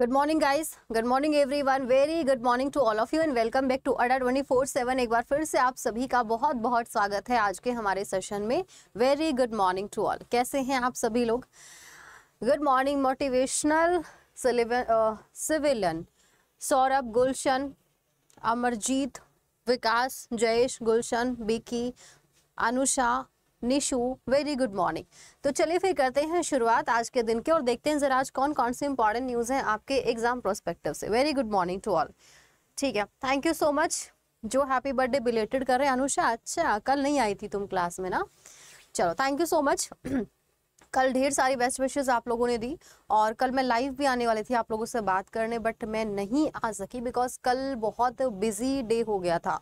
Good morning guys good morning everyone very good morning to all of you and welcome back to Adda twenty four seven एक बार फिर से आप सभी का बहुत बहुत स्वागत है आज के हमारे सेशन में very good morning to all कैसे हैं आप सभी लोग गुड मॉर्निंग मोटिवेशनल सिविलन Saurabh Gulshan Amarjeet Vikas Jayesh Gulshan Bikki Anusha Nishu very good morning तो चलिए फिर करते हैं शुरुआत आज के दिन के और देखते हैं जरा आज कौन कौन से इंपॉर्टेंट न्यूज़ है आपके एग्जाम प्रोस्पेक्टिव से very good morning to all ठीक है थैंक यू सो मच जो हैप्पी बर्थडे बिलेटेड कर रहे हैं अनुषा अच्छा कल नहीं आई थी तुम क्लास में ना चलो थैंक यू सो मच कल ढेर सारी बेस्ट विशेज़ आप लोगों ने दी और कल मैं लाइव भी आने वाली थी आप लोगों से बात करने बट मैं नहीं आ सकी बिकॉज कल बहुत बिजी डे हो गया था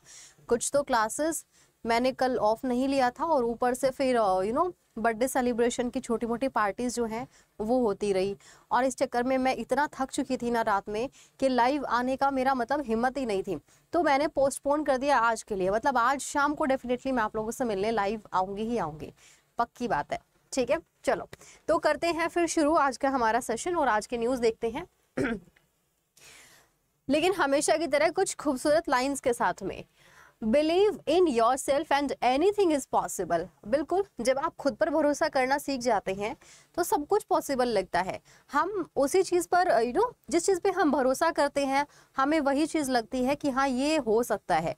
कुछ तो क्लासेस मैंने कल ऑफ नहीं लिया था और ऊपर से फिर यू नो बर्थडे सेलिब्रेशन की छोटी मोटी पार्टीज़ जो हैं वो होती रही और इस चक्कर में मैं इतना थक चुकी थी ना रात में कि लाइव आने का मेरा मतलब हिम्मत ही नहीं थी तो मैंने पोस्टपोन कर दिया आज के लिए मतलब आज शाम को डेफिनेटली मैं आप लोगों से मिलने लाइव आऊंगी ही आऊँगी पक्की बात है ठीक है चलो तो करते हैं फिर शुरू आज का हमारा सेशन और आज के न्यूज़ देखते हैं लेकिन हमेशा की तरह कुछ खूबसूरत लाइंस के साथ में believe in yourself and anything is possible बिल्कुल जब आप खुद पर भरोसा करना सीख जाते हैं तो सब कुछ पॉसिबल लगता है हम उसी चीज़ पर यू you नो know, जिस चीज़ पे हम भरोसा करते हैं हमें वही चीज़ लगती है कि हाँ ये हो सकता है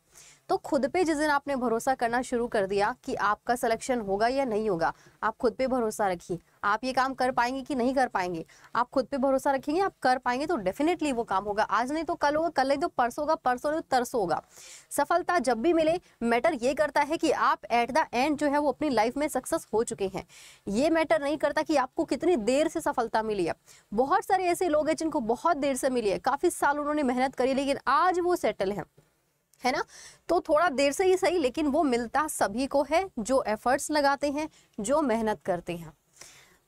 तो खुद पे जिस दिन आपने भरोसा करना शुरू कर दिया कि आपका सिलेक्शन होगा या नहीं होगा आप खुद पे भरोसा रखिए आप ये काम कर पाएंगे कि नहीं कर पाएंगे आप खुद पे भरोसा रखेंगे आप कर पाएंगे तो डेफिनेटली वो काम होगा आज नहीं तो कल होगा कल नहीं तो परसों होगा परसों नहीं तो तरसों होगा सफलता जब भी मिले मैटर ये करता है कि आप एट द एंड जो है वो अपनी लाइफ में सक्सेस हो चुके हैं ये मैटर नहीं करता कि आपको कितनी देर से सफलता मिली है बहुत सारे ऐसे लोग हैं जिनको बहुत देर से मिली है काफ़ी साल उन्होंने मेहनत करी लेकिन आज वो सेटल है है ना तो थोड़ा देर से ही सही लेकिन वो मिलता सभी को है जो एफर्ट्स लगाते हैं जो मेहनत करते हैं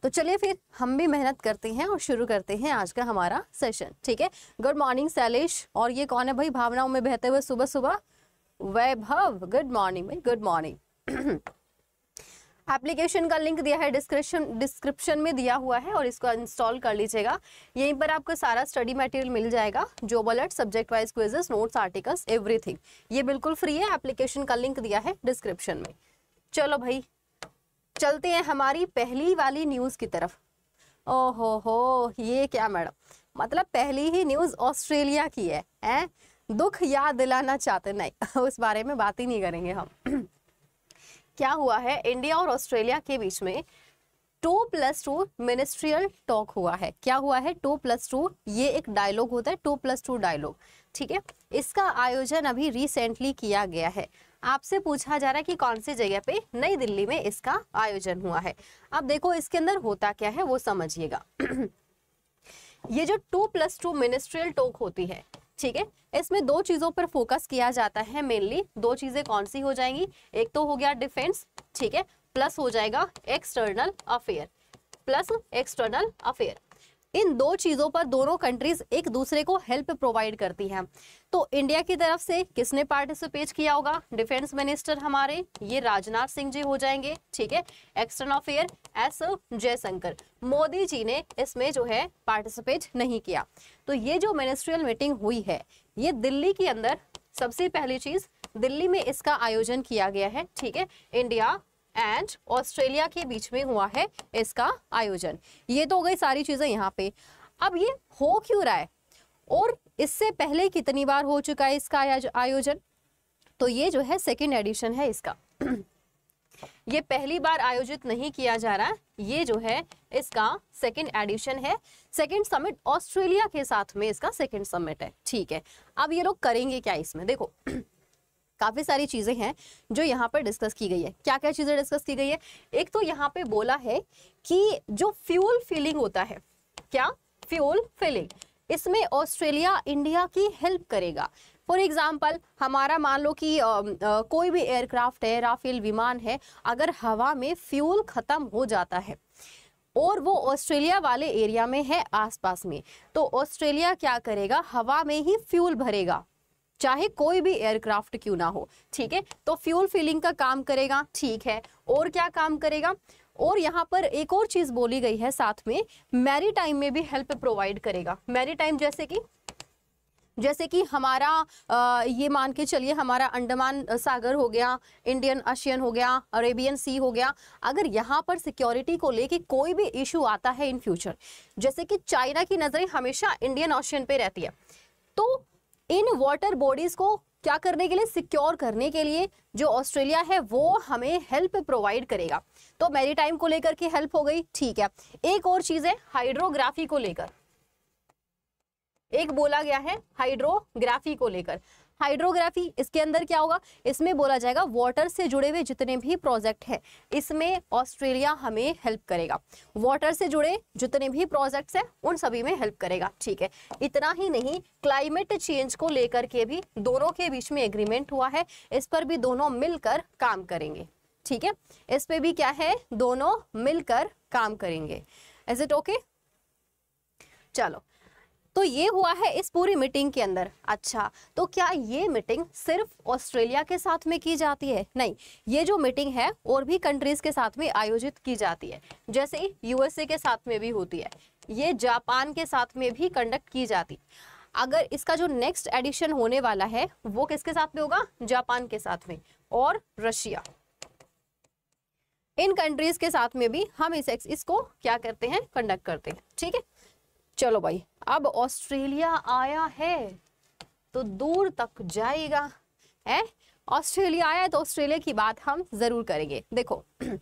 तो चलिए फिर हम भी मेहनत करते हैं और शुरू करते हैं आज का हमारा सेशन ठीक है गुड मॉर्निंग शैलेश और ये कौन है भाई भावनाओं में बहते हुए सुबह सुबह वैभव गुड मॉर्निंग भाई गुड मॉर्निंग एप्लीकेशन का लिंक दिया है डिस्क्रिप्शन डिस्क्रिप्शन में दिया हुआ है और इसको इंस्टॉल कर लीजिएगा यहीं पर आपको सारा स्टडी मटेरियल मिल जाएगा जो बलट subject wise quizzes notes articles everything ये बिल्कुल फ्री है एप्लीकेशन का लिंक दिया है डिस्क्रिप्शन में चलो भाई चलते हैं हमारी पहली वाली न्यूज़ की तरफ ओहो हो ये क्या मैडम मतलब पहली ही न्यूज़ ऑस्ट्रेलिया की है ए दुख याद दिलाना चाहते नहीं उस बारे में बात ही नहीं करेंगे हम क्या हुआ है इंडिया और ऑस्ट्रेलिया के बीच में two plus two ministerial talk हुआ है क्या हुआ है टू प्लस टू ये एक डायलॉग होता है टू प्लस टू डायलॉग ठीक है इसका आयोजन अभी रिसेंटली किया गया है आपसे पूछा जा रहा है कि कौन सी जगह पे नई दिल्ली में इसका आयोजन हुआ है अब देखो इसके अंदर होता क्या है वो समझिएगा ये जो two plus two ministerial talk होती है ठीक है इसमें दो चीज़ों पर फोकस किया जाता है मेनली दो चीज़ें कौन सी हो जाएंगी एक तो हो गया डिफेंस ठीक है प्लस हो जाएगा external affair plus external affair इन दो चीज़ों पर दोनों कंट्रीज एक दूसरे को हेल्प प्रोवाइड करती हैं तो इंडिया की तरफ से किसने पार्टिसिपेट किया होगा डिफेंस मिनिस्टर हमारे ये राजनाथ सिंह जी हो जाएंगे ठीक है external affair S Jaishankar Modi ji ने इसमें जो है पार्टिसिपेट नहीं किया तो ये जो मिनिस्ट्रियल मीटिंग हुई है ये दिल्ली के अंदर सबसे पहली चीज दिल्ली में इसका आयोजन किया गया है ठीक है इंडिया एंड ऑस्ट्रेलिया के बीच में हुआ है इसका आयोजन ये तो हो गई सारी चीज़ें यहाँ पे अब ये हो क्यों रहा है और इससे पहले कितनी बार हो चुका है इसका आयोजन तो ये जो है सेकेंड एडिशन है इसका ये पहली बार आयोजित नहीं किया जा रहा ये जो है इसका सेकंड एडिशन है सेकंड समिट ऑस्ट्रेलिया के साथ में इसका सेकंड समिट है ठीक है अब ये लोग करेंगे क्या इसमें देखो काफ़ी सारी चीज़ें हैं जो यहाँ पर डिस्कस की गई है क्या क्या चीज़ें डिस्कस की गई है एक तो यहाँ पे बोला है कि जो फ्यूल फिलिंग होता है क्या फ्यूल फिलिंग इसमें ऑस्ट्रेलिया इंडिया की हेल्प करेगा फॉर एग्जाम्पल हमारा मान लो कि कोई भी एयरक्राफ्ट है राफेल विमान है अगर हवा में फ्यूल ख़त्म हो जाता है और वो ऑस्ट्रेलिया वाले एरिया में है आसपास में तो ऑस्ट्रेलिया क्या करेगा हवा में ही फ्यूल भरेगा चाहे कोई भी एयरक्राफ्ट क्यों ना हो ठीक है तो फ्यूल फिलिंग का काम करेगा ठीक है और क्या काम करेगा और यहाँ पर एक और चीज़ बोली गई है साथ में मैरी टाइम में भी हेल्प प्रोवाइड करेगा मैरी टाइम जैसे कि जैसे कि हमारा आ, ये मान के चलिए हमारा अंडमान सागर हो गया इंडियन ओशियन हो गया अरेबियन सी हो गया अगर यहाँ पर सिक्योरिटी को लेके कोई भी इशू आता है इन फ्यूचर जैसे कि चाइना की नज़रें हमेशा इंडियन ओशियन पे रहती है तो इन वाटर बॉडीज को क्या करने के लिए सिक्योर करने के लिए जो ऑस्ट्रेलिया है वो हमें हेल्प प्रोवाइड करेगा तो मैरीटाइम को लेकर के हेल्प हो गई ठीक है एक और चीज है हाइड्रोग्राफी को लेकर एक बोला गया है हाइड्रोग्राफी को लेकर हाइड्रोग्राफी इसके अंदर क्या होगा इसमें बोला जाएगा वाटर से जुड़े हुए जितने भी प्रोजेक्ट हैं इसमें ऑस्ट्रेलिया हमें हेल्प करेगा वाटर से जुड़े जितने भी प्रोजेक्ट्स हैं उन सभी में हेल्प करेगा ठीक है इतना ही नहीं क्लाइमेट चेंज को लेकर के भी दोनों के बीच में एग्रीमेंट हुआ है इस पर भी दोनों मिलकर काम करेंगे ठीक है इस पर भी क्या है दोनों मिलकर काम करेंगे इज इट ओके चलो तो ये हुआ है इस पूरी मीटिंग के अंदर अच्छा तो क्या ये मीटिंग सिर्फ ऑस्ट्रेलिया के साथ में की जाती है नहीं ये जो मीटिंग है और भी कंट्रीज के साथ में आयोजित की जाती है जैसे यूएसए के साथ में भी होती है ये जापान के साथ में भी कंडक्ट की जाती है अगर इसका जो नेक्स्ट एडिशन होने वाला है वो किसके साथ में होगा जापान के साथ में और रशिया इन कंट्रीज के साथ में भी हम इस इसको क्या करते हैं कंडक्ट करते हैं ठीक है चलो भाई अब ऑस्ट्रेलिया आया है तो दूर तक जाएगा है ऑस्ट्रेलिया आया है तो ऑस्ट्रेलिया की बात हम जरूर करेंगे देखो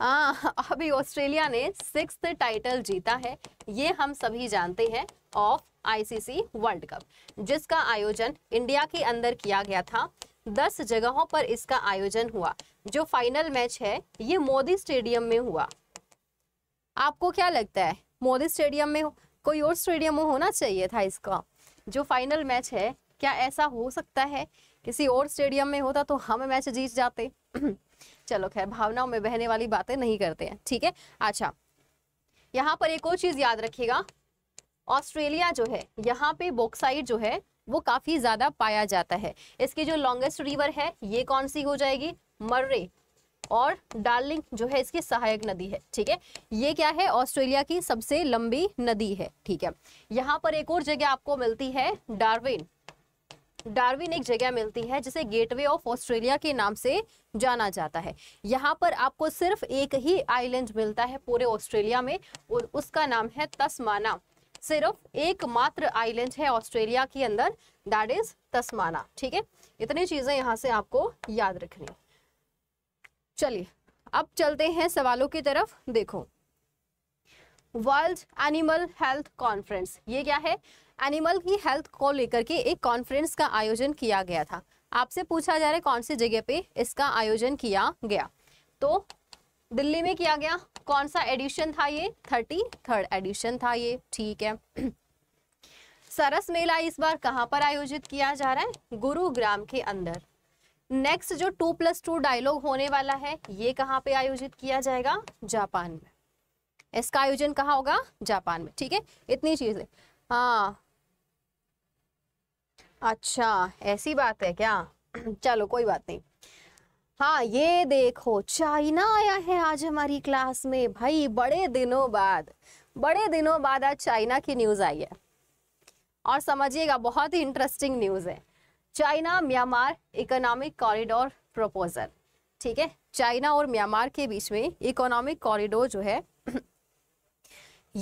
आ, अभी ऑस्ट्रेलिया ने सिक्स टाइटल जीता है ये हम सभी जानते हैं ऑफ आईसीसी वर्ल्ड कप जिसका आयोजन इंडिया के अंदर किया गया था दस जगहों पर इसका आयोजन हुआ जो फाइनल मैच है ये मोदी स्टेडियम में हुआ आपको क्या लगता है मोदी स्टेडियम में कोई और स्टेडियम में होना चाहिए था इसका जो फाइनल मैच है क्या ऐसा हो सकता है किसी और स्टेडियम में होता तो हम मैच जीत जाते चलो खैर भावनाओं में बहने वाली बातें नहीं करते हैं ठीक है अच्छा यहाँ पर एक और चीज याद रखिएगा ऑस्ट्रेलिया जो है यहाँ पे बॉक्साइड जो है वो काफी ज्यादा पाया जाता है इसकी जो लॉन्गेस्ट रिवर है ये कौन सी हो जाएगी मर्रे और डार्लिंग जो है इसकी सहायक नदी है ठीक है ये क्या है ऑस्ट्रेलिया की सबसे लंबी नदी है ठीक है यहाँ पर एक और जगह आपको मिलती है डार्विन डार्विन एक जगह मिलती है जिसे गेटवे ऑफ ऑस्ट्रेलिया के नाम से जाना जाता है यहाँ पर आपको सिर्फ एक ही आइलैंड मिलता है पूरे ऑस्ट्रेलिया में और उसका नाम है तस्माना सिर्फ एकमात्र आइलैंड है ऑस्ट्रेलिया के अंदर दैट इज तस्माना ठीक है इतनी चीजें यहाँ से आपको याद रखनी है चलिए अब चलते हैं सवालों की तरफ देखो वर्ल्ड एनिमल हेल्थ कॉन्फ्रेंस ये क्या है एनिमल की हेल्थ को लेकर के एक कॉन्फ्रेंस का आयोजन किया गया था आपसे पूछा जा रहा है कौन सी जगह पे इसका आयोजन किया गया तो दिल्ली में किया गया कौन सा एडिशन था ये थर्टी थर्ड एडिशन था ये ठीक है सरस मेला इस बार कहाँ पर आयोजित किया जा रहा है गुरुग्राम के अंदर नेक्स्ट जो टू प्लस टू डायलॉग होने वाला है ये कहाँ पे आयोजित किया जाएगा जापान में इसका आयोजन कहाँ होगा जापान में ठीक है इतनी चीजें हाँ अच्छा ऐसी बात है क्या चलो कोई बात नहीं हाँ ये देखो चाइना आया है आज हमारी क्लास में भाई बड़े दिनों बाद बड़े दिनों बाद आज चाइना की न्यूज आई है और समझिएगा बहुत ही इंटरेस्टिंग न्यूज है China Myanmar economic corridor proposal ठीक है चाइना और म्यांमार के बीच में इकोनॉमिक कॉरिडोर जो है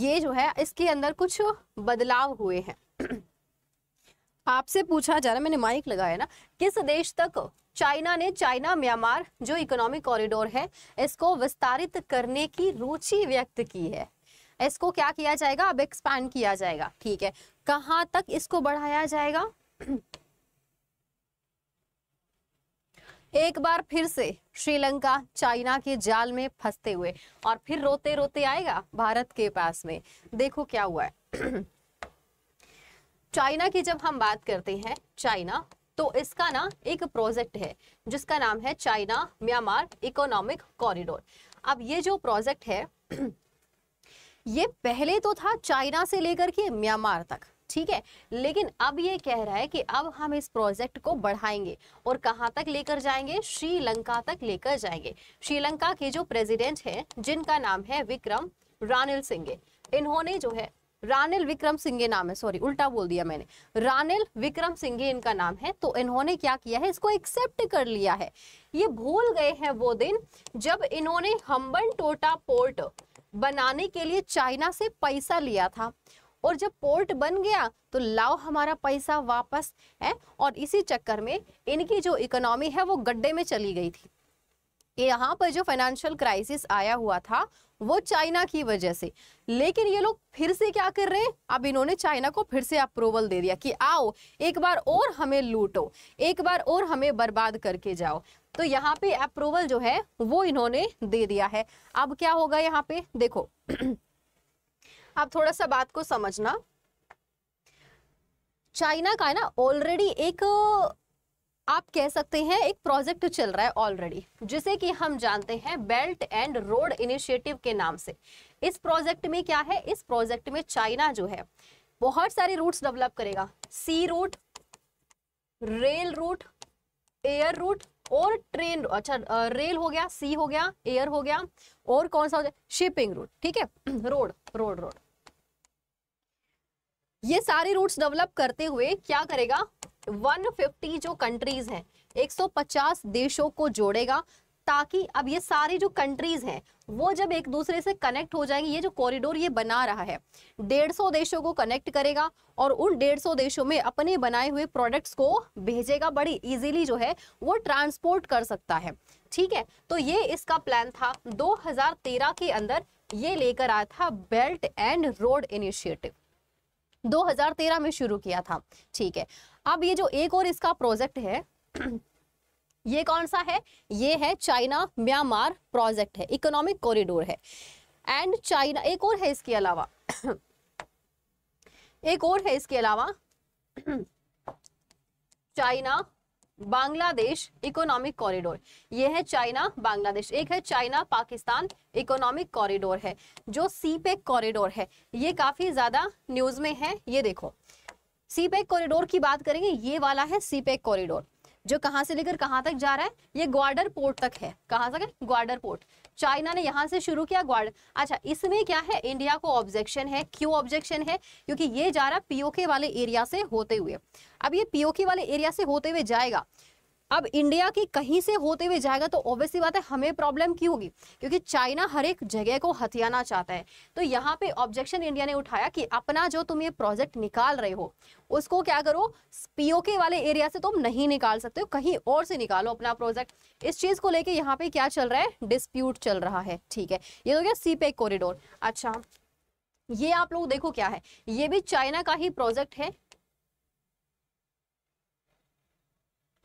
ये जो है इसके अंदर कुछ बदलाव हुए हैं आपसे पूछा जा रहा मैंने माइक लगाया ना किस देश तक चाइना ने चाइना म्यांमार जो इकोनॉमिक कॉरिडोर है इसको विस्तारित करने की रुचि व्यक्त की है इसको क्या किया जाएगा अब एक्सपैंड किया जाएगा ठीक है कहाँ तक इसको बढ़ाया जाएगा एक बार फिर से श्रीलंका चाइना के जाल में फंसते हुए और फिर रोते रोते आएगा भारत के पास में देखो क्या हुआ है चाइना की जब हम बात करते हैं चाइना तो इसका ना एक प्रोजेक्ट है जिसका नाम है चाइना म्यांमार इकोनॉमिक कॉरिडोर अब ये जो प्रोजेक्ट है ये पहले तो था चाइना से लेकर के म्यांमार तक ठीक है लेकिन अब ये कह रहा है कि अब हम इस प्रोजेक्ट को बढ़ाएंगे और कहाँ तक लेकर जाएंगे श्रीलंका तक लेकर जाएंगे श्रीलंका के जो प्रेसिडेंट हैं जिनका नाम है विक्रम रानिल सिंगे इन्होंने जो है रानिल विक्रम सिंघे नाम है सॉरी उल्टा बोल दिया मैंने रानिल विक्रम सिंघे इनका नाम है तो इन्होंने क्या किया है इसको एक्सेप्ट कर लिया है ये भूल गए हैं वो दिन जब इन्होंने हम्बन टोटा पोर्ट बनाने के लिए चाइना से पैसा लिया था और जब पोर्ट बन गया तो लाओ हमारा पैसा वापस है और इसी चक्कर में इनकी जो इकोनॉमी है वो गड्ढे में चली गई थी यहाँ पर जो फाइनेंशियल क्राइसिस आया हुआ था वो चाइना की वजह से लेकिन ये लोग फिर से क्या कर रहे हैं अब इन्होंने चाइना को फिर से अप्रूवल दे दिया कि आओ एक बार और हमें लूटो एक बार और हमें बर्बाद करके जाओ तो यहाँ पे अप्रूवल जो है वो इन्होंने दे दिया है अब क्या होगा यहाँ पे देखो आप थोड़ा सा बात को समझना चाइना का है ना ऑलरेडी एक आप कह सकते हैं एक प्रोजेक्ट चल रहा है ऑलरेडी जिसे कि हम जानते हैं बेल्ट एंड रोड इनिशिएटिव के नाम से इस प्रोजेक्ट में क्या है इस प्रोजेक्ट में चाइना जो है बहुत सारे रूट्स डेवलप करेगा sea route rail route air route और ट्रेन अच्छा रेल हो गया सी हो गया एयर हो गया और कौन सा हो गया शिपिंग रूट ठीक है रोड रोड रोड ये सारे रूट्स डेवलप करते हुए क्या करेगा 150 जो कंट्रीज हैं 150 देशों को जोड़ेगा ताकि अब ये सारी जो कंट्रीज हैं वो जब एक दूसरे से कनेक्ट हो जाएंगे ये जो कॉरिडोर ये बना रहा है डेढ़ सौ देशों को कनेक्ट करेगा और उन डेढ़ सौ देशों में अपने बनाए हुए प्रोडक्ट्स को भेजेगा बड़ी इजीली जो है वो ट्रांसपोर्ट कर सकता है ठीक है तो ये इसका प्लान था 2013 के अंदर ये लेकर आया था बेल्ट एंड रोड इनिशिएटिव 2013 में शुरू किया था ठीक है अब ये जो एक और इसका प्रोजेक्ट है ये कौन सा है ये है चाइना म्यांमार प्रोजेक्ट है इकोनॉमिक कॉरिडोर है एंड चाइना एक और है इसके अलावा एक और है इसके अलावा चाइना बांग्लादेश इकोनॉमिक कॉरिडोर ये है चाइना बांग्लादेश एक है चाइना पाकिस्तान इकोनॉमिक कॉरिडोर है जो सीपेक कॉरिडोर है ये काफी ज्यादा न्यूज में है ये देखो सीपेक कॉरिडोर की बात करेंगे ये वाला है सीपेक कॉरिडोर जो कहां से लेकर कहां तक जा रहा है ये ग्वाडर पोर्ट तक है कहां तक है ग्वाडर पोर्ट चाइना ने यहाँ से शुरू किया ग्वाड अच्छा इसमें क्या है इंडिया को ऑब्जेक्शन है क्यों ऑब्जेक्शन है क्योंकि ये जा रहा पीओके वाले एरिया से होते हुए अब ये पीओके वाले एरिया से होते हुए जाएगा अब इंडिया की कहीं से होते हुए जाएगा तो ऑब्वियसली बात है हमें प्रॉब्लम क्यों होगी क्योंकि चाइना हर एक जगह को हथियाना चाहता है तो यहाँ पे ऑब्जेक्शन इंडिया ने उठाया कि अपना जो तुम ये प्रोजेक्ट निकाल रहे हो उसको क्या करो पीओके वाले एरिया से तुम नहीं निकाल सकते हो कहीं और से निकालो अपना प्रोजेक्ट इस चीज को लेके यहाँ पे क्या चल रहा है डिस्प्यूट चल रहा है ठीक है ये हो गया सीपेक कॉरिडोर e अच्छा ये आप लोग देखो क्या है ये भी चाइना का ही प्रोजेक्ट है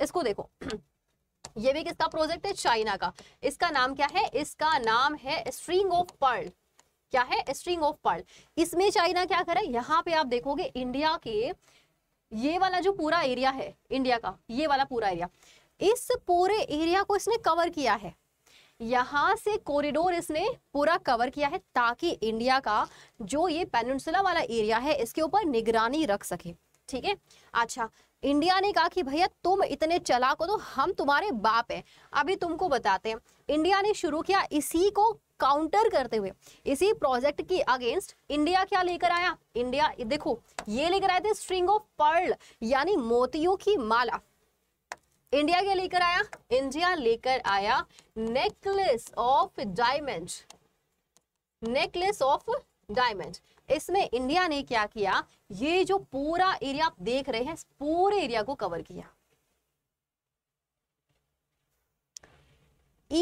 इसको देखो ये भी किसका प्रोजेक्ट है चाइना का इसका नाम क्या है इसका नाम है स्ट्रिंग ऑफ पर्ल क्या है स्ट्रिंग ऑफ पर्ल इसमें चाइना क्या करे यहाँ पे आप देखोगे इंडिया के ये वाला जो पूरा एरिया है इंडिया का ये वाला पूरा एरिया इस पूरे एरिया को इसने कवर किया है यहां से कॉरिडोर इसने पूरा कवर किया है ताकि इंडिया का जो ये पेनसुला वाला एरिया है इसके ऊपर निगरानी रख सके ठीक है अच्छा इंडिया ने कहा कि भैया तुम इतने चला को तो हम तुम्हारे बाप हैं अभी तुमको बताते हैं इंडिया ने शुरू किया इसी को काउंटर करते हुए इसी प्रोजेक्ट की अगेंस्ट इंडिया क्या लेकर आया इंडिया देखो ये लेकर आए थे स्ट्रिंग ऑफ पर्ल यानी मोतियों की माला इंडिया क्या लेकर आया इंडिया लेकर आया necklace of diamond necklace of diamond इसमें इंडिया ने क्या किया ये जो पूरा एरिया आप देख रहे हैं पूरे एरिया को कवर किया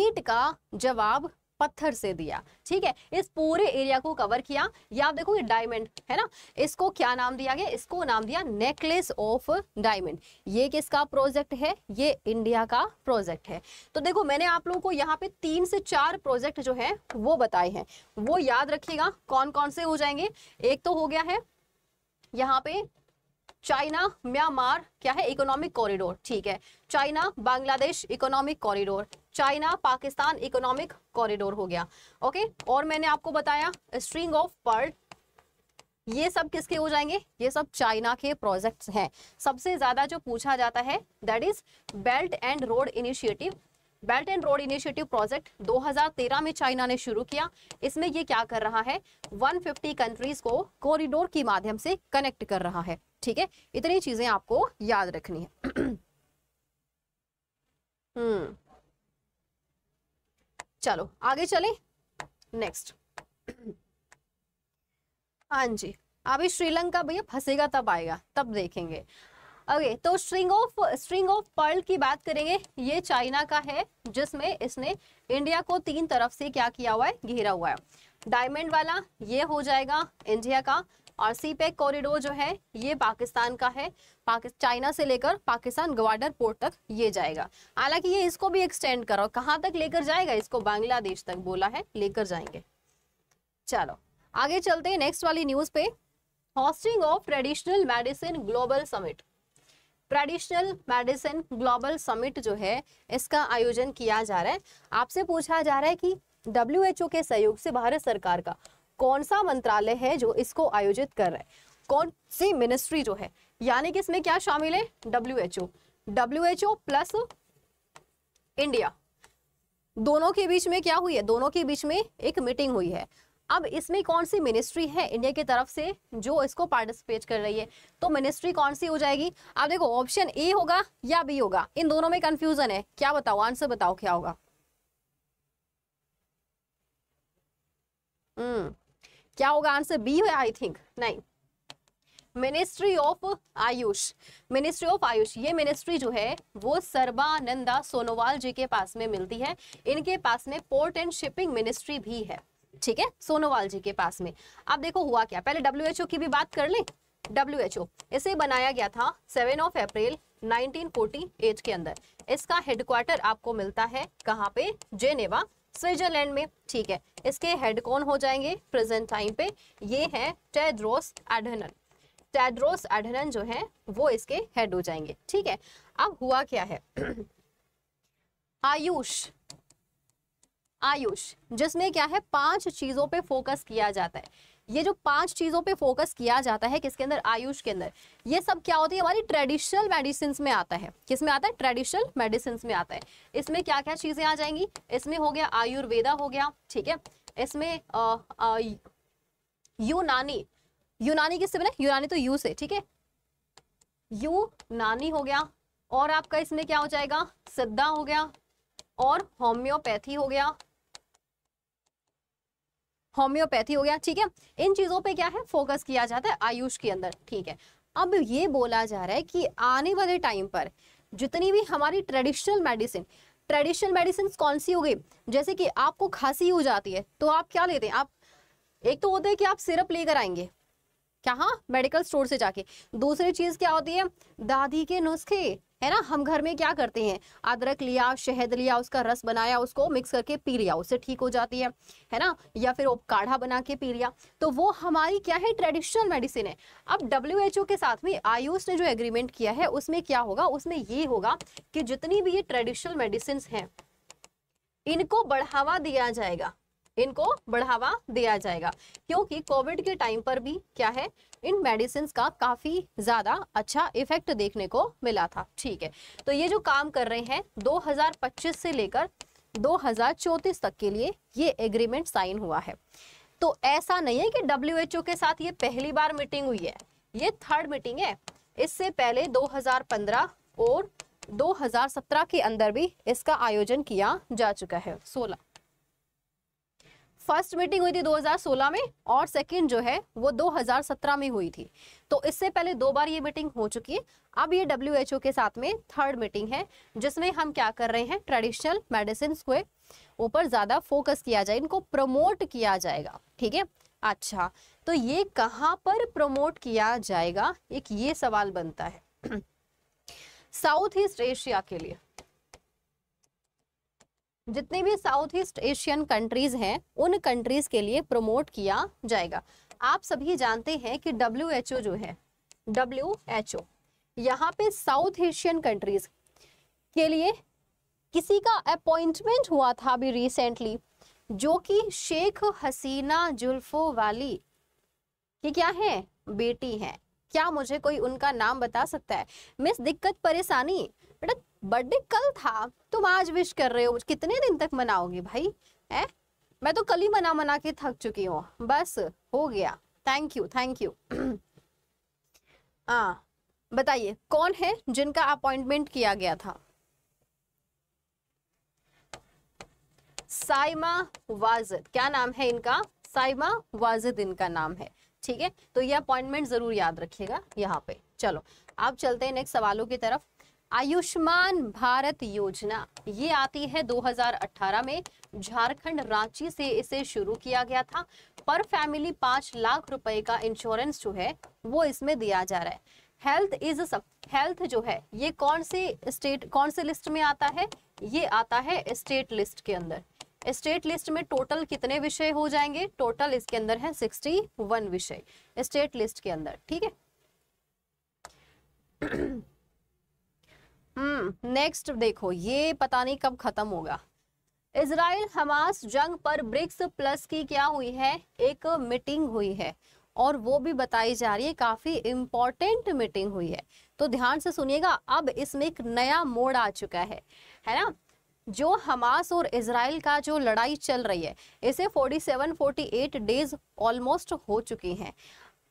ईट का जवाब पत्थर से दिया ठीक है इस पूरे एरिया को कवर किया या आप देखो ये डायमंड है ना इसको क्या नाम दिया गया इसको नाम दिया नेकलेस ऑफ डायमंड ये किसका प्रोजेक्ट है ये इंडिया का प्रोजेक्ट है तो देखो मैंने आप लोगों को यहाँ पे तीन से चार प्रोजेक्ट जो है वो बताए हैं वो याद रखिएगा कौन कौन से हो जाएंगे एक तो हो गया है यहाँ पे चाइना म्यांमार क्या है इकोनॉमिक कॉरिडोर ठीक है China Bangladesh economic corridor China Pakistan economic corridor हो गया ओके और मैंने आपको बताया स्ट्रिंग ऑफ पर्ल ये सब किसके हो जाएंगे ये सब चाइना के प्रोजेक्ट्स हैं सबसे ज्यादा जो पूछा जाता है that is belt and road initiative belt and road initiative project 2013 में चाइना ने शुरू किया इसमें ये क्या कर रहा है 150 कंट्रीज को कॉरिडोर के माध्यम से कनेक्ट कर रहा है ठीक है इतनी चीजें आपको याद रखनी है हम्म चलो आगे चलें नेक्स्ट हाँ जी अभी श्रीलंका भैया फंसेगा तब आएगा तब देखेंगे ओके तो string of string of pearl की बात करेंगे ये चाइना का है जिसमें इसने इंडिया को तीन तरफ से क्या किया हुआ है घेरा हुआ है डायमंड वाला ये हो जाएगा इंडिया का और सी पैक कॉरिडोर जो है ये पाकिस्तान का है चाइना से लेकर पाकिस्तान ग्वाडर पोर्ट तक ये जाएगा हालांकि ये इसको भी एक्सटेंड करो कहाँ तक लेकर जाएगा इसको बांग्लादेश तक बोला है लेकर जाएंगे चलो आगे चलते हैं नेक्स्ट वाली न्यूज पे hosting of traditional medicine global summit traditional medicine global summit जो है इसका आयोजन किया जा रहा है आपसे पूछा जा रहा है कि डब्ल्यू के सहयोग से भारत सरकार का कौन सा मंत्रालय है जो इसको आयोजित कर रहा है कौन सी मिनिस्ट्री जो है यानी कि इसमें क्या शामिल है W H O W H O plus India दोनों के बीच में क्या हुई है दोनों के बीच में एक मीटिंग हुई है अब इसमें कौन सी मिनिस्ट्री है इंडिया की तरफ से जो इसको पार्टिसिपेट कर रही है तो मिनिस्ट्री कौन सी हो जाएगी आप देखो ऑप्शन ए होगा या बी होगा इन दोनों में कंफ्यूजन है क्या बताओ आंसर बताओ क्या होगा हम्म क्या होगा आंसर बी है आई थिंक नहीं ministry of AYUSH ministry of AYUSH ये मिनिस्ट्री जो है वो सर्बानंदा सोनोवाल जी के पास में मिलती है इनके पास में पोर्ट एंड शिपिंग मिनिस्ट्री भी है ठीक है सोनोवाल जी के पास में अब देखो हुआ क्या पहले डब्ल्यू की भी बात कर ले डब्ल्यू इसे बनाया गया था सेवन ऑफ अप्रैल 1948 के अंदर इसका हेडक्वार्टर आपको मिलता है कहाँ पे जेनेवा स्विट्जरलैंड में ठीक है इसके हेड कौन हो जाएंगे प्रेजेंट टाइम पे ये है टेड्रोस एडहनन टेड्रोस एडहनन जो है वो इसके हेड हो जाएंगे ठीक है अब हुआ क्या है आयुष आयुष जिसमें क्या है पांच चीजों पे फोकस किया जाता है ये जो पांच चीजों पे फोकस किया जाता है किसके अंदर आयुष के अंदर ये सब क्या होती है हमारी ट्रेडिशनल मेडिसिन में आता है किसमें आता है ट्रेडिशनल मेडिसिन में आता है इसमें क्या क्या चीजें आ जाएंगी इसमें हो गया आयुर्वेदा हो गया ठीक है इसमें यूनानी यूनानी किससे बने यूनानी तो यू से ठीक है यू नानी हो गया और आपका इसमें क्या हो जाएगा सिद्धा हो गया और होम्योपैथी हो गया होम्योपैथी हो गया ठीक है इन चीजों पे क्या है फोकस किया जाता है आयुष के अंदर ठीक है अब ये बोला जा रहा है कि आने वाले टाइम पर जितनी भी हमारी ट्रेडिशनल मेडिसिन ट्रेडिशनल मेडिसिन कौन सी हो गई जैसे कि आपको खांसी हो जाती है तो आप क्या लेते हैं आप एक तो होता है कि आप सिरप लेकर आएंगे क्या हाँ मेडिकल स्टोर से जाके दूसरी चीज क्या होती है दादी के नुस्खे है ना हम घर में क्या करते हैं अदरक लिया शहद लिया उसका रस बनाया उसको मिक्स करके पी लिया उससे ठीक हो जाती है है ना या फिर काढ़ा बना के पी लिया तो वो हमारी क्या है ट्रेडिशनल मेडिसिन है अब डब्ल्यू के साथ में आयुष ने जो एग्रीमेंट किया है उसमें क्या होगा उसमें ये होगा कि जितनी भी ये ट्रेडिशनल मेडिसिन है इनको बढ़ावा दिया जाएगा इनको बढ़ावा दिया जाएगा क्योंकि कोविड के टाइम पर भी क्या है इन मेडिसिन का काफी ज्यादा अच्छा इफेक्ट देखने को मिला था ठीक है तो ये जो काम कर रहे हैं 2025 से लेकर 2034 तक के लिए ये एग्रीमेंट साइन हुआ है तो ऐसा नहीं है कि डब्ल्यू के साथ ये पहली बार मीटिंग हुई है ये थर्ड मीटिंग है इससे पहले 2015 और 2017 के अंदर भी इसका आयोजन किया जा चुका है 16 फर्स्ट मीटिंग हुई थी 2016 में और सेकंड जो है वो 2017 में हुई थी तो इससे पहले दो बार ये मीटिंग हो चुकी है अब ये डब्ल्यू के साथ में थर्ड मीटिंग है जिसमें हम क्या कर रहे हैं ट्रेडिशनल मेडिसिन को ऊपर ज़्यादा फोकस किया जाए इनको प्रमोट किया जाएगा ठीक है अच्छा तो ये कहाँ पर प्रमोट किया जाएगा एक ये सवाल बनता है साउथ ईस्ट एशिया के लिए जितने भी साउथ ईस्ट एशियन कंट्रीज हैं उन कंट्रीज के लिए प्रमोट किया जाएगा आप सभी जानते हैं कि डब्ल्यू एच ओ जो है डब्ल्यू एच ओ यहाँ पे साउथ एशियन कंट्रीज के लिए किसी का अपॉइंटमेंट हुआ था अभी रिसेंटली जो कि शेख हसीना जुल्फो वाली की क्या है बेटी है क्या मुझे कोई उनका नाम बता सकता है मिस दिक्कत परेशानी बेटा बर्थडे कल था तुम आज विश कर रहे हो कितने दिन तक मनाओगे भाई है मैं तो कल ही मना मना के थक चुकी हूँ बस हो गया थैंक यू थैंक यू हाँ बताइए कौन है जिनका अपॉइंटमेंट किया गया था साइमा वाजिद क्या नाम है इनका साइमा वाजिद इनका नाम है ठीक है तो ये अपॉइंटमेंट जरूर याद रखिएगा यहाँ पे चलो आप चलते हैं नेक्स्ट सवालों की तरफ आयुष्मान भारत योजना ये आती है 2018 में झारखंड रांची से इसे शुरू किया गया था पर फैमिली पांच लाख रुपए का इंश्योरेंस जो है वो इसमें दिया जा रहा है हेल्थ इज सब हेल्थ जो है ये कौन से स्टेट कौन से लिस्ट में आता है ये आता है स्टेट लिस्ट के अंदर स्टेट लिस्ट में टोटल कितने विषय हो जाएंगे टोटल इसके अंदर है वन विषय स्टेट लिस्ट के अंदर ठीक है हम्म नेक्स्ट देखो ये पता नहीं कब खत्म होगा इसराइल हमास जंग पर ब्रिक्स प्लस की क्या हुई है एक मीटिंग हुई है और वो भी बताई जा रही है काफी इम्पोर्टेंट मीटिंग हुई है तो ध्यान से सुनिएगा अब इसमें एक नया मोड़ आ चुका है है ना जो हमास और इसराइल का जो लड़ाई चल रही है इसे 47 48 डेज ऑलमोस्ट हो चुकी हैं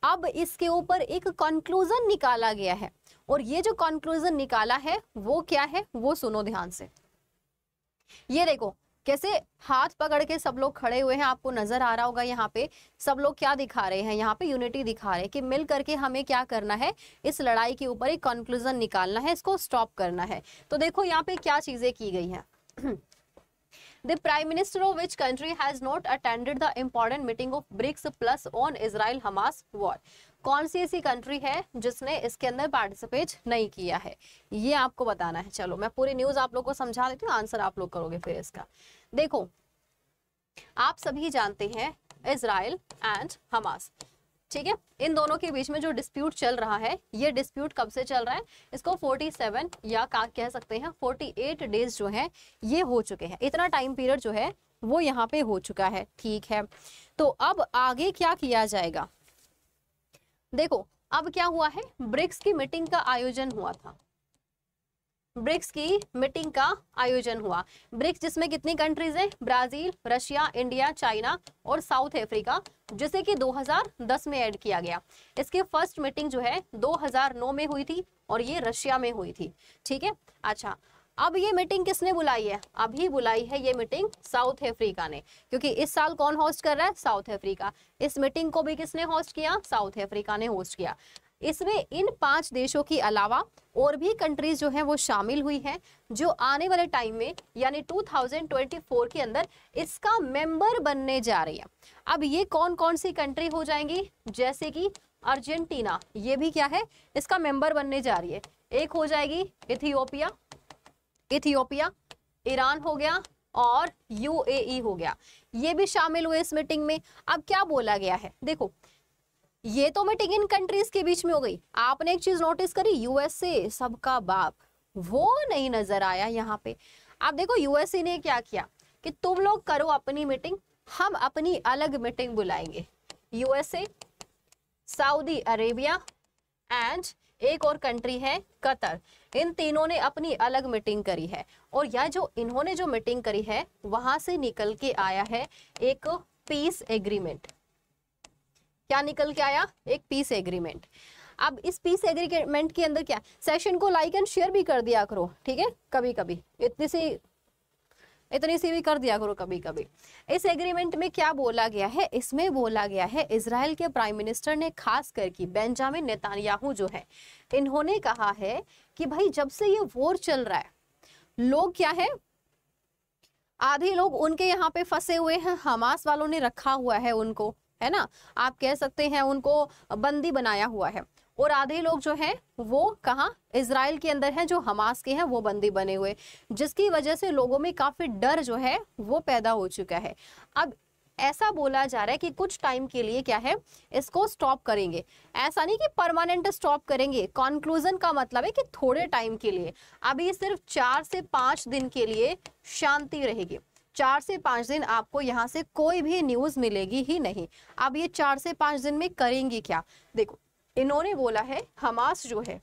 अब इसके ऊपर एक कंक्लूजन निकाला गया है और ये जो कंक्लूजन निकाला है वो क्या है वो सुनो ध्यान से ये देखो कैसे हाथ पकड़ के सब लोग खड़े हुए हैं आपको नजर आ रहा होगा यहाँ पे सब लोग क्या दिखा रहे हैं यहाँ पे यूनिटी दिखा रहे हैं कि मिल करके हमें क्या करना है इस लड़ाई के ऊपर एक कंक्लूजन निकालना है इसको स्टॉप करना है तो देखो यहाँ पे क्या चीजें की गई हैं The Prime Minister of which country has not attended the important meeting of BRICS plus on Israel-Hamas war? कौन सी ऐसी कंट्री है जिसने इसके अंदर पार्टिसिपेट नहीं किया है ये आपको बताना है चलो मैं पूरी न्यूज आप लोग को समझा देती हूँ आंसर आप लोग करोगे फिर इसका देखो आप सभी जानते हैं इसराइल एंड हमास ठीक है इन दोनों के बीच में जो डिस्प्यूट चल रहा है ये डिस्प्यूट कब से चल रहा है इसको 47 या का कह सकते हैं 48 डेज जो है ये हो चुके हैं इतना टाइम पीरियड जो है वो यहाँ पे हो चुका है ठीक है तो अब आगे क्या किया जाएगा देखो अब क्या हुआ है ब्रिक्स की मीटिंग का आयोजन हुआ था ब्रिक्स की मीटिंग का आयोजन हुआ ब्रिक्स जिसमें कितनी कंट्रीज हैं ब्राजील रशिया इंडिया चाइना और साउथ अफ्रीका जिसे कि 2010 में ऐड किया गया इसकी फर्स्ट मीटिंग जो है 2009 में हुई थी और ये रशिया में हुई थी ठीक है अच्छा अब ये मीटिंग किसने बुलाई है अभी बुलाई है ये मीटिंग साउथ अफ्रीका ने क्योंकि इस साल कौन होस्ट कर रहा है साउथ अफ्रीका इस मीटिंग को भी किसने होस्ट किया साउथ अफ्रीका ने होस्ट किया इसमें इन पांच देशों के अलावा और भी कंट्रीज जो हैं वो शामिल हुई हैं जो आने वाले टाइम में यानी 2024 के अंदर इसका मेंबर बनने जा रही है अब ये कौन कौन सी कंट्री हो जाएंगी जैसे कि अर्जेंटीना ये भी क्या है इसका मेंबर बनने जा रही है एक हो जाएगी इथियोपिया इथियोपिया ईरान हो गया और यूएई e हो गया ये भी शामिल हुए इस मीटिंग में अब क्या बोला गया है देखो ये तो मीटिंग इन कंट्रीज के बीच में हो गई आपने एक चीज नोटिस करी यूएसए सबका बाप वो नहीं नजर आया यहाँ पे आप देखो यूएसए ने क्या किया कि तुम लोग करो अपनी मीटिंग हम अपनी अलग मीटिंग बुलाएंगे यूएसए सऊदी अरेबिया एंड एक और कंट्री है कतर इन तीनों ने अपनी अलग मीटिंग करी है और यह जो इन्होंने जो मीटिंग करी है वहां से निकल के आया है एक पीस एग्रीमेंट क्या निकल के आया एक पीस एग्रीमेंट अब इस पीस एग्रीमेंट के अंदर क्या सेशन को लाइक एंड शेयर भी कर दिया करो ठीक है कभी कभी इतनी सी इतनी सी भी कर दिया करो कभी कभी इस एग्रीमेंट में क्या बोला गया है इसमें बोला गया है इसराइल के प्राइम मिनिस्टर ने खास करके बेंजामिन नेतान्याहू जो है इन्होंने कहा है कि भाई जब से ये वॉर चल रहा है लोग क्या है आधे लोग उनके यहाँ पे फंसे हुए हैं हमास वालों ने रखा हुआ है उनको है ना आप कह सकते हैं उनको बंदी बनाया हुआ है और आधे लोग जो हैं वो कहाँ इसराइल के अंदर हैं जो हमास के हैं वो बंदी बने हुए जिसकी वजह से लोगों में काफ़ी डर जो है वो पैदा हो चुका है अब ऐसा बोला जा रहा है कि कुछ टाइम के लिए क्या है इसको स्टॉप करेंगे ऐसा नहीं कि परमानेंट स्टॉप करेंगे कॉन्क्लूजन का मतलब है कि थोड़े टाइम के लिए अभी सिर्फ चार से पाँच दिन के लिए शांति रहेगी चार से पाँच दिन आपको यहाँ से कोई भी न्यूज़ मिलेगी ही नहीं अब ये चार से पाँच दिन में करेंगी क्या देखो इन्होंने बोला है हमास जो है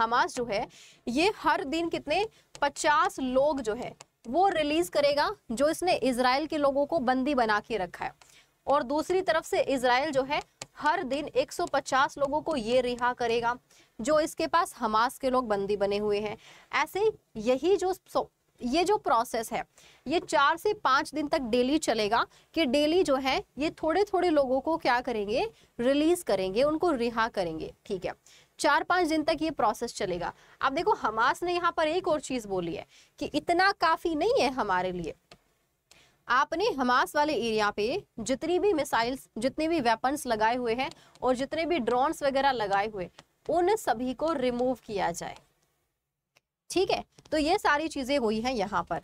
हमास जो है ये हर दिन कितने पचास लोग जो है वो रिलीज करेगा जो इसने इसराइल के लोगों को बंदी बना के रखा है और दूसरी तरफ से इसराइल जो है हर दिन 150 लोगों को ये रिहा करेगा जो इसके पास हमास के लोग बंदी बने हुए हैं ऐसे यही जो ये जो प्रोसेस है ये चार से पांच दिन तक डेली चलेगा कि डेली जो है ये थोड़े थोड़े लोगों को क्या करेंगे रिलीज करेंगे उनको रिहा करेंगे ठीक है चार पांच दिन तक ये प्रोसेस चलेगा अब देखो हमास ने यहाँ पर एक और चीज़ बोली है कि इतना काफ़ी नहीं है हमारे लिए आपने हमास वाले एरिया पे जितनी भी मिसाइल्स जितने भी वेपन्स लगाए हुए हैं और जितने भी ड्रोन्स वगैरह लगाए हुए उन सभी को रिमूव किया जाए ठीक है तो ये सारी चीज़ें हुई हैं यहाँ पर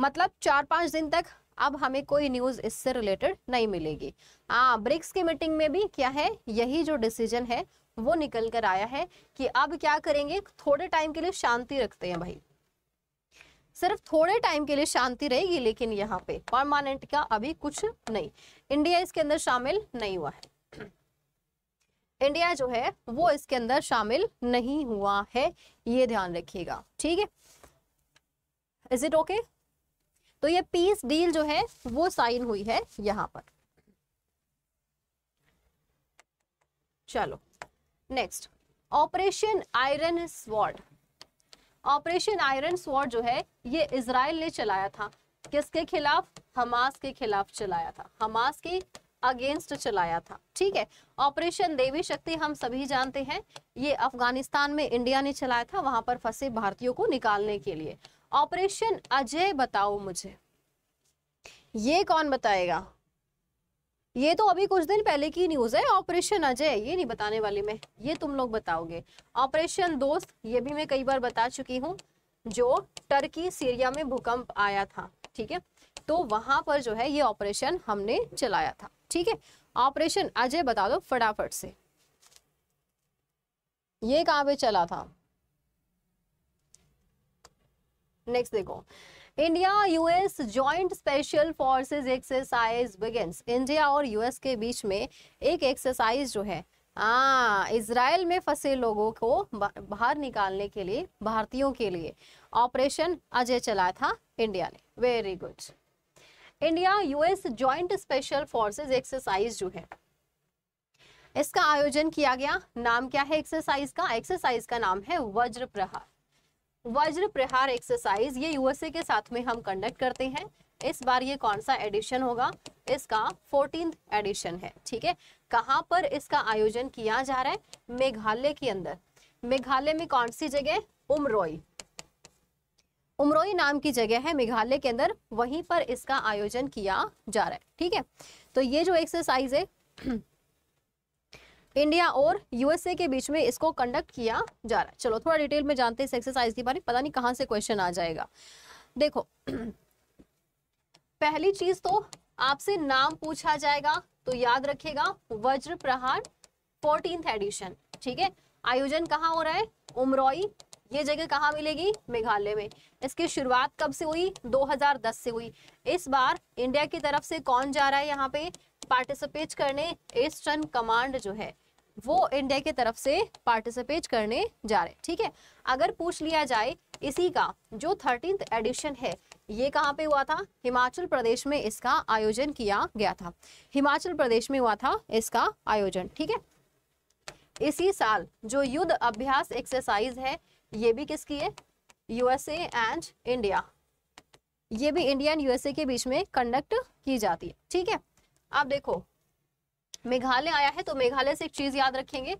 मतलब चार पांच दिन तक अब हमें कोई न्यूज़ इससे रिलेटेड नहीं मिलेगी हाँ ब्रिक्स की मीटिंग में भी क्या है यही जो डिसीजन है वो निकल कर आया है कि अब क्या करेंगे थोड़े टाइम के लिए शांति रखते हैं भाई सिर्फ थोड़े टाइम के लिए शांति रहेगी लेकिन यहाँ पे परमानेंट का अभी कुछ नहीं इंडिया इसके अंदर शामिल नहीं हुआ है इंडिया जो है वो इसके अंदर शामिल नहीं हुआ है ये ध्यान रखिएगा ठीक है इज इट ओके तो ये पीस डील जो है वो साइन हुई है यहां पर चलो next operation iron sword operation iron sword जो है ये इसराइल ने चलाया था किसके खिलाफ हमास के खिलाफ चलाया था हमास की अगेंस्ट चलाया था ठीक है ऑपरेशन देवी शक्ति हम सभी जानते हैं ये अफगानिस्तान में इंडिया ने चलाया था वहां पर फंसे भारतीयों को निकालने के लिए ऑपरेशन अजय बताओ मुझे ये कौन बताएगा ये तो अभी कुछ दिन पहले की न्यूज है ऑपरेशन अजय ये नहीं बताने वाली मैं ये तुम लोग बताओगे ऑपरेशन दोस्त ये भी मैं कई बार बता चुकी हूँ जो टर्की सीरिया में भूकंप आया था ठीक है तो वहां पर जो है ये ऑपरेशन हमने चलाया था ठीक है ऑपरेशन अजय बता दो फटाफट से ये कहां पे चला था नेक्स्ट देखो India US joint special forces exercise begins India और यूएस के बीच में एक एक्सरसाइज जो है इसराइल हाँ, में फंसे लोगों को बाहर निकालने के लिए भारतीयों के लिए ऑपरेशन अजय चलाया था इंडिया ने very good India US joint special forces exercise जो है इसका आयोजन किया गया नाम क्या है एक्सरसाइज का एक्सरसाइज का नाम है वज्र प्रहार वज्र प्रहार एक्सरसाइज ये यूएसए के साथ में हम कंडक्ट करते हैं इस बार ये कौन सा एडिशन होगा इसका फोर्टीन एडिशन है ठीक है कहाँ पर इसका आयोजन किया जा रहा है मेघालय के अंदर मेघालय में कौन सी जगह उमरोई उमरोई नाम की जगह है मेघालय के अंदर वहीं पर इसका आयोजन किया जा रहा है ठीक है तो ये जो एक्सरसाइज है इंडिया और यूएसए के बीच में इसको कंडक्ट किया जा रहा है चलो थोड़ा डिटेल में जानते हैं इस एक्सरसाइज के बारे में पता नहीं कहां से क्वेश्चन आ जाएगा देखो पहली चीज तो आपसे नाम पूछा जाएगा तो याद रखिएगा वज्र प्रहार फोर्टीन एडिशन ठीक है आयोजन कहाँ हो रहा है उमरोई ये जगह कहाँ मिलेगी मेघालय में इसकी शुरुआत कब से हुई 2010 से हुई इस बार इंडिया की तरफ से कौन जा रहा है यहाँ पे पार्टिसिपेट करने ईस्टर्न कमांड जो है वो इंडिया की तरफ से पार्टिसिपेट करने जा रहे ठीक है अगर पूछ लिया जाए इसी का जो थर्टीन एडिशन है ये कहाँ पे हुआ था हिमाचल प्रदेश में इसका आयोजन किया गया था हिमाचल प्रदेश में हुआ था इसका आयोजन ठीक है इसी साल जो युद्ध अभ्यास एक्सरसाइज है ये भी किसकी है यूएसए एंड इंडिया ये भी इंडिया एंड यूएसए के बीच में कंडक्ट की जाती है ठीक है आप देखो मेघालय आया है तो मेघालय से एक चीज याद रखेंगे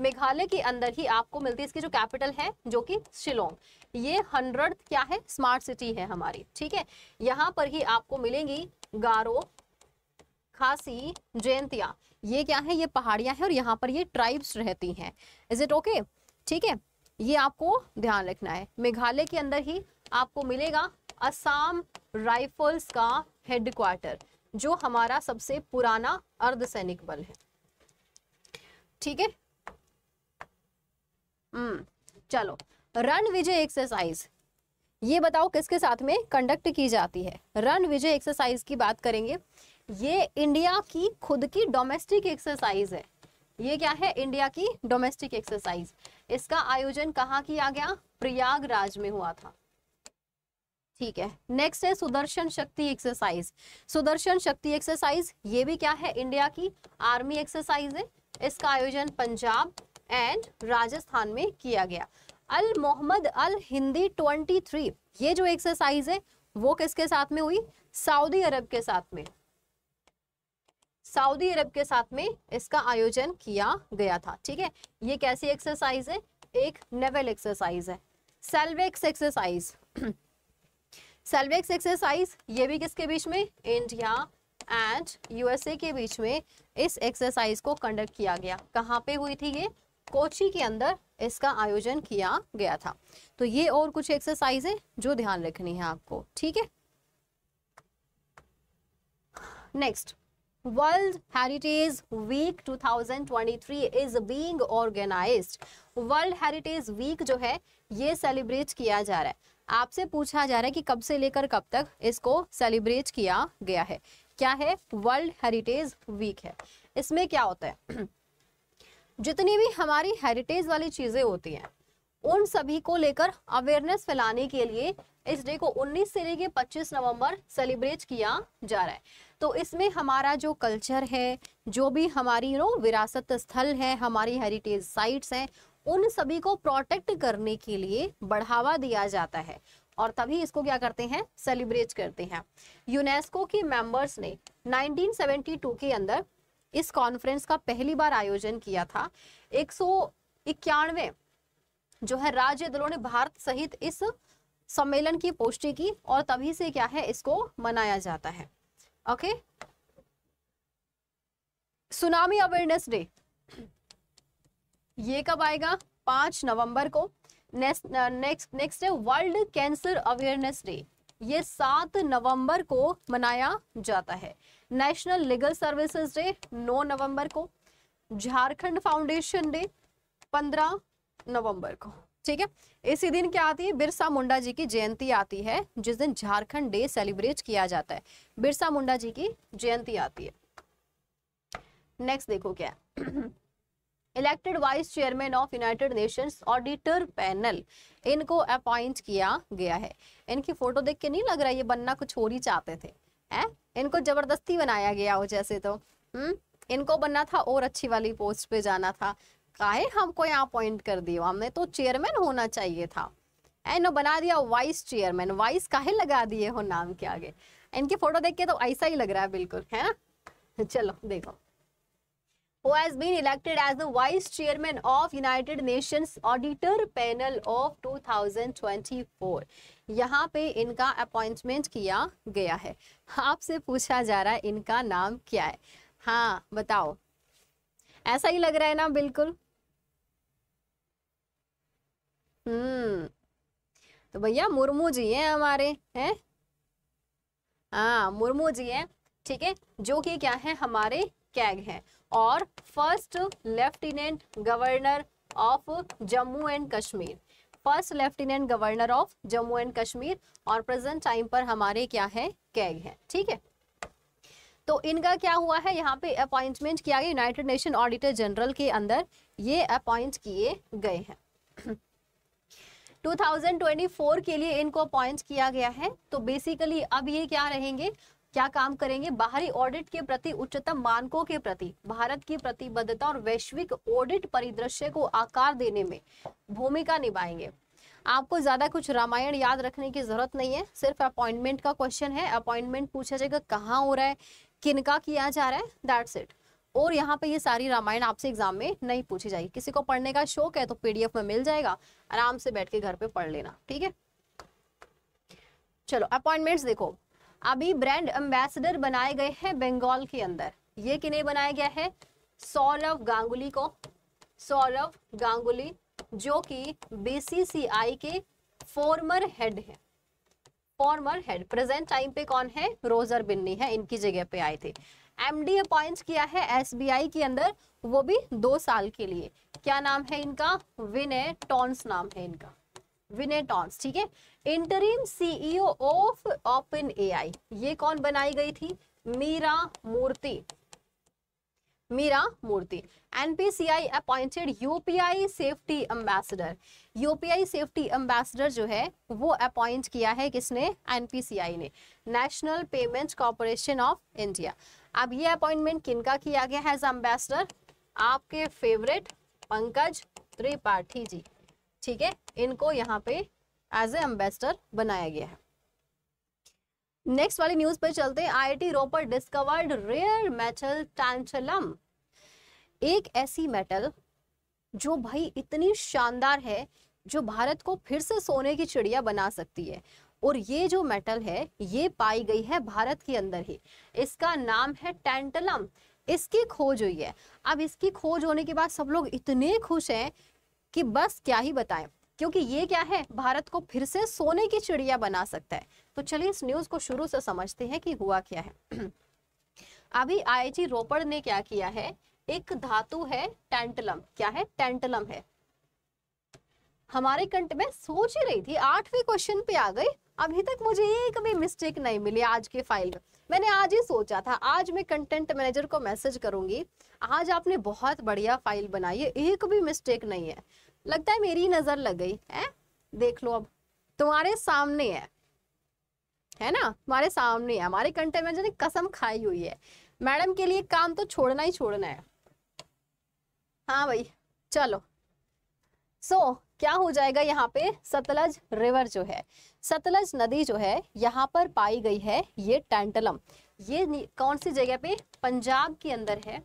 मेघालय के अंदर ही आपको मिलती है इसकी जो कैपिटल है जो कि शिलोंग ये हंड्रेड क्या है स्मार्ट सिटी है हमारी ठीक है यहाँ पर ही आपको मिलेंगी गारो खासी जयंतिया ये क्या है ये पहाड़ियां हैं और यहाँ पर ये ट्राइब्स रहती हैं इज इट ओके ठीक है ये आपको ध्यान रखना है मेघालय के अंदर ही आपको मिलेगा असम राइफल्स का हेडक्वार्टर जो हमारा सबसे पुराना अर्धसैनिक बल है ठीक है हम्म चलो रन विजय एक्सरसाइज ये बताओ किसके साथ में कंडक्ट की जाती है रण विजय एक्सरसाइज की बात करेंगे ये इंडिया की खुद की डोमेस्टिक एक्सरसाइज है ये क्या है इंडिया की डोमेस्टिक एक्सरसाइज इसका आयोजन कहाँ किया गया प्रयागराज में हुआ था ठीक है नेक्स्ट है सुदर्शन शक्ति एक्सरसाइज सुदर्शन शक्ति एक्सरसाइज ये भी क्या है इंडिया की आर्मी एक्सरसाइज है इसका आयोजन पंजाब एंड राजस्थान में किया गया अल मोहम्मद अल हिंदी 23 ये जो एक्सरसाइज है वो किसके साथ में हुई सऊदी अरब के साथ में सऊदी अरब के साथ में इसका आयोजन किया गया था ठीक है ये कैसी एक्सरसाइज है एक नेवल एक्सरसाइज है सेल्वेक्स एक्सरसाइज सेल्वेक्स एक्सरसाइज ये भी किसके बीच में इंडिया एंड यूएसए के बीच में इस एक्सरसाइज को कंडक्ट किया गया कहाँ पे हुई थी ये कोची के अंदर इसका आयोजन किया गया था तो ये और कुछ एक्सरसाइज है जो ध्यान रखनी है आपको ठीक है next world heritage week 2023 is being organised world heritage week जो है ये सेलिब्रेट किया जा रहा है आपसे पूछा जा रहा है कि कब से लेकर कब तक इसको सेलिब्रेट किया गया है क्या है वर्ल्ड हेरिटेज वीक है इसमें क्या होता है जितनी भी हमारी हेरिटेज वाली चीज़ें होती हैं उन सभी को लेकर अवेयरनेस फैलाने के लिए इस डे को 19 से लेकर 25 नवंबर सेलिब्रेट किया जा रहा है तो इसमें हमारा जो कल्चर है जो भी हमारी नो विरासत स्थल है हमारी हेरिटेज साइट्स हैं उन सभी को प्रोटेक्ट करने के लिए बढ़ावा दिया जाता है और तभी इसको क्या करते हैं सेलिब्रेट करते हैं यूनेस्को के मेंबर्स ने 1972 के अंदर इस कॉन्फ्रेंस का पहली बार आयोजन किया था एक इक्यानवे जो है राज्य दलों ने भारत सहित इस सम्मेलन की पुष्टि की और तभी से क्या है इसको मनाया जाता है okay सुनामी अवेयरनेस डे ये कब आएगा पांच नवंबर को नेक्स्ट नेक्स्ट नेक्स्ट है वर्ल्ड कैंसर अवेयरनेस डे ये सात नवंबर को मनाया जाता है नेशनल लीगल सर्विसेज डे नौ नवंबर को झारखंड फाउंडेशन डे पंद्रह नवंबर को ठीक है इसी दिन क्या आती है बिरसा मुंडा जी की जयंती आती है जिस दिन झारखंड डे सेलिब्रेट किया जाता है बिरसा मुंडा जी की जयंती आती है नेक्स्ट देखो क्या elected vice chairman of United Nations auditor panel इनको अपॉइंट किया गया है इनकी फोटो देख के नहीं लग रहा ये बनना कुछ और ही चाहते थे है? इनको जबरदस्ती बनाया गया हो जैसे तो हम्म इनको बनना था और अच्छी वाली पोस्ट पे जाना था काहे हमको यहाँ अपॉइंट कर दिया हमने तो चेयरमैन होना चाहिए था एंड बना दिया वाइस चेयरमैन वाइस काहे लगा दिए हो नाम के आगे इनकी फोटो देख के तो ऐसा ही लग रहा है बिल्कुल है ना चलो देखो who has been elected as the vice chairman of United Nations Auditor Panel of 2024 यहाँ पे इनका अपॉइंटमेंट किया गया है आपसे पूछा जा रहा है इनका नाम क्या है हाँ बताओ ऐसा ही लग रहा है ना बिल्कुल तो भैया मुर्मू जी हैं हमारे हैं हाँ मुर्मू जी हैं ठीक है जो कि क्या है हमारे कैग हैं और first lieutenant governor of Jammu and Kashmir first lieutenant governor of Jammu and Kashmir और प्रेजेंट टाइम पर हमारे क्या है कैग है ठीक है तो इनका क्या हुआ है यहाँ पे अपॉइंटमेंट किया गया यूनाइटेड नेशन ऑडिटर जनरल के अंदर ये अपॉइंट किए गए हैं 2024 के लिए इनको अपॉइंट किया गया है तो बेसिकली अब ये क्या रहेंगे क्या काम करेंगे बाहरी ऑडिट के प्रति उच्चतम मानकों के प्रति भारत की प्रतिबद्धता और वैश्विक ऑडिट परिदृश्य को आकार देने में भूमिका निभाएंगे आपको ज्यादा कुछ रामायण याद रखने की जरूरत नहीं है सिर्फ अपॉइंटमेंट का क्वेश्चन है अपॉइंटमेंट पूछा जाएगा कहाँ हो रहा है किनका किया जा रहा है दैट्स इट और यहाँ पे ये सारी रामायण आपसे एग्जाम में नहीं पूछी जाएगी किसी को पढ़ने का शौक है तो पीडीएफ में मिल जाएगा आराम से बैठ के घर पे पढ़ लेना ठीक है चलो अपॉइंटमेंट्स देखो अभी ब्रांड एम्बेसडर बनाए गए हैं बंगाल के अंदर ये किन्हें बनाया गया है सौरव गांगुली को सौरव गांगुली जो कि बीसीसीआई के फॉर्मर हेड है फॉर्मर हेड प्रेजेंट टाइम पे कौन है रोजर बिन्नी है इनकी जगह पे आए थे एमडी अपॉइंट किया है एसबीआई के अंदर वो भी दो साल के लिए क्या नाम है इनका विनय टॉन्स नाम है इनका विनय टॉन्स ठीक है interim CEO of Open AI ये कौन बनाई गई थी Mira Murati Mira Murati NPCI appointed UPI safety ambassador UPI safety ambassador जो है वो अपॉइंट किया है किसने एनपीसीआई ने national payment corporation of India अब ये अपॉइंटमेंट किनका किया गया है एज एम्बेसडर आपके फेवरेट पंकज त्रिपाठी जी ठीक है इनको यहाँ पे एज ए एम्बेसडर बनाया गया है नेक्स्ट वाली न्यूज पे चलते हैं IIT Ropar discovered rare metal tantalum एक ऐसी मेटल जो भाई इतनी शानदार है जो भारत को फिर से सोने की चिड़िया बना सकती है और ये जो मेटल है ये पाई गई है भारत के अंदर ही इसका नाम है टेंटलम इसकी खोज हुई है अब इसकी खोज होने के बाद सब लोग इतने खुश हैं कि बस क्या ही बताएं क्योंकि ये क्या है भारत को फिर से सोने की चिड़िया बना सकता है तो चलिए इस न्यूज को शुरू से समझते हैं कि हुआ क्या है अभी आईआईटी रोपड़ ने क्या किया है एक धातु है टेंटलम क्या है टेंटलम है हमारे कंट में सोच ही रही थी आठवीं क्वेश्चन पे आ गई अभी तक मुझे एक भी मिस्टेक नहीं मिली आज के फाइल में मैंने आज ही सोचा था आज मैं कंटेंट मैनेजर को मैसेज करूंगी आज आपने बहुत बढ़िया फाइल बनाई है एक भी मिस्टेक नहीं है लगता है मेरी नजर लग गई है देख लो अब तुम्हारे सामने है है ना हमारे सामने है हमारे कंटेंट मैनेजर ने कसम खाई हुई है मैडम के लिए काम तो छोड़ना ही छोड़ना है हाँ भाई चलो सो so, क्या हो जाएगा यहाँ पे सतलज रिवर जो है सतलज नदी जो है यहाँ पर पाई गई है ये टैंटलम ये कौन सी जगह पे पंजाब के अंदर है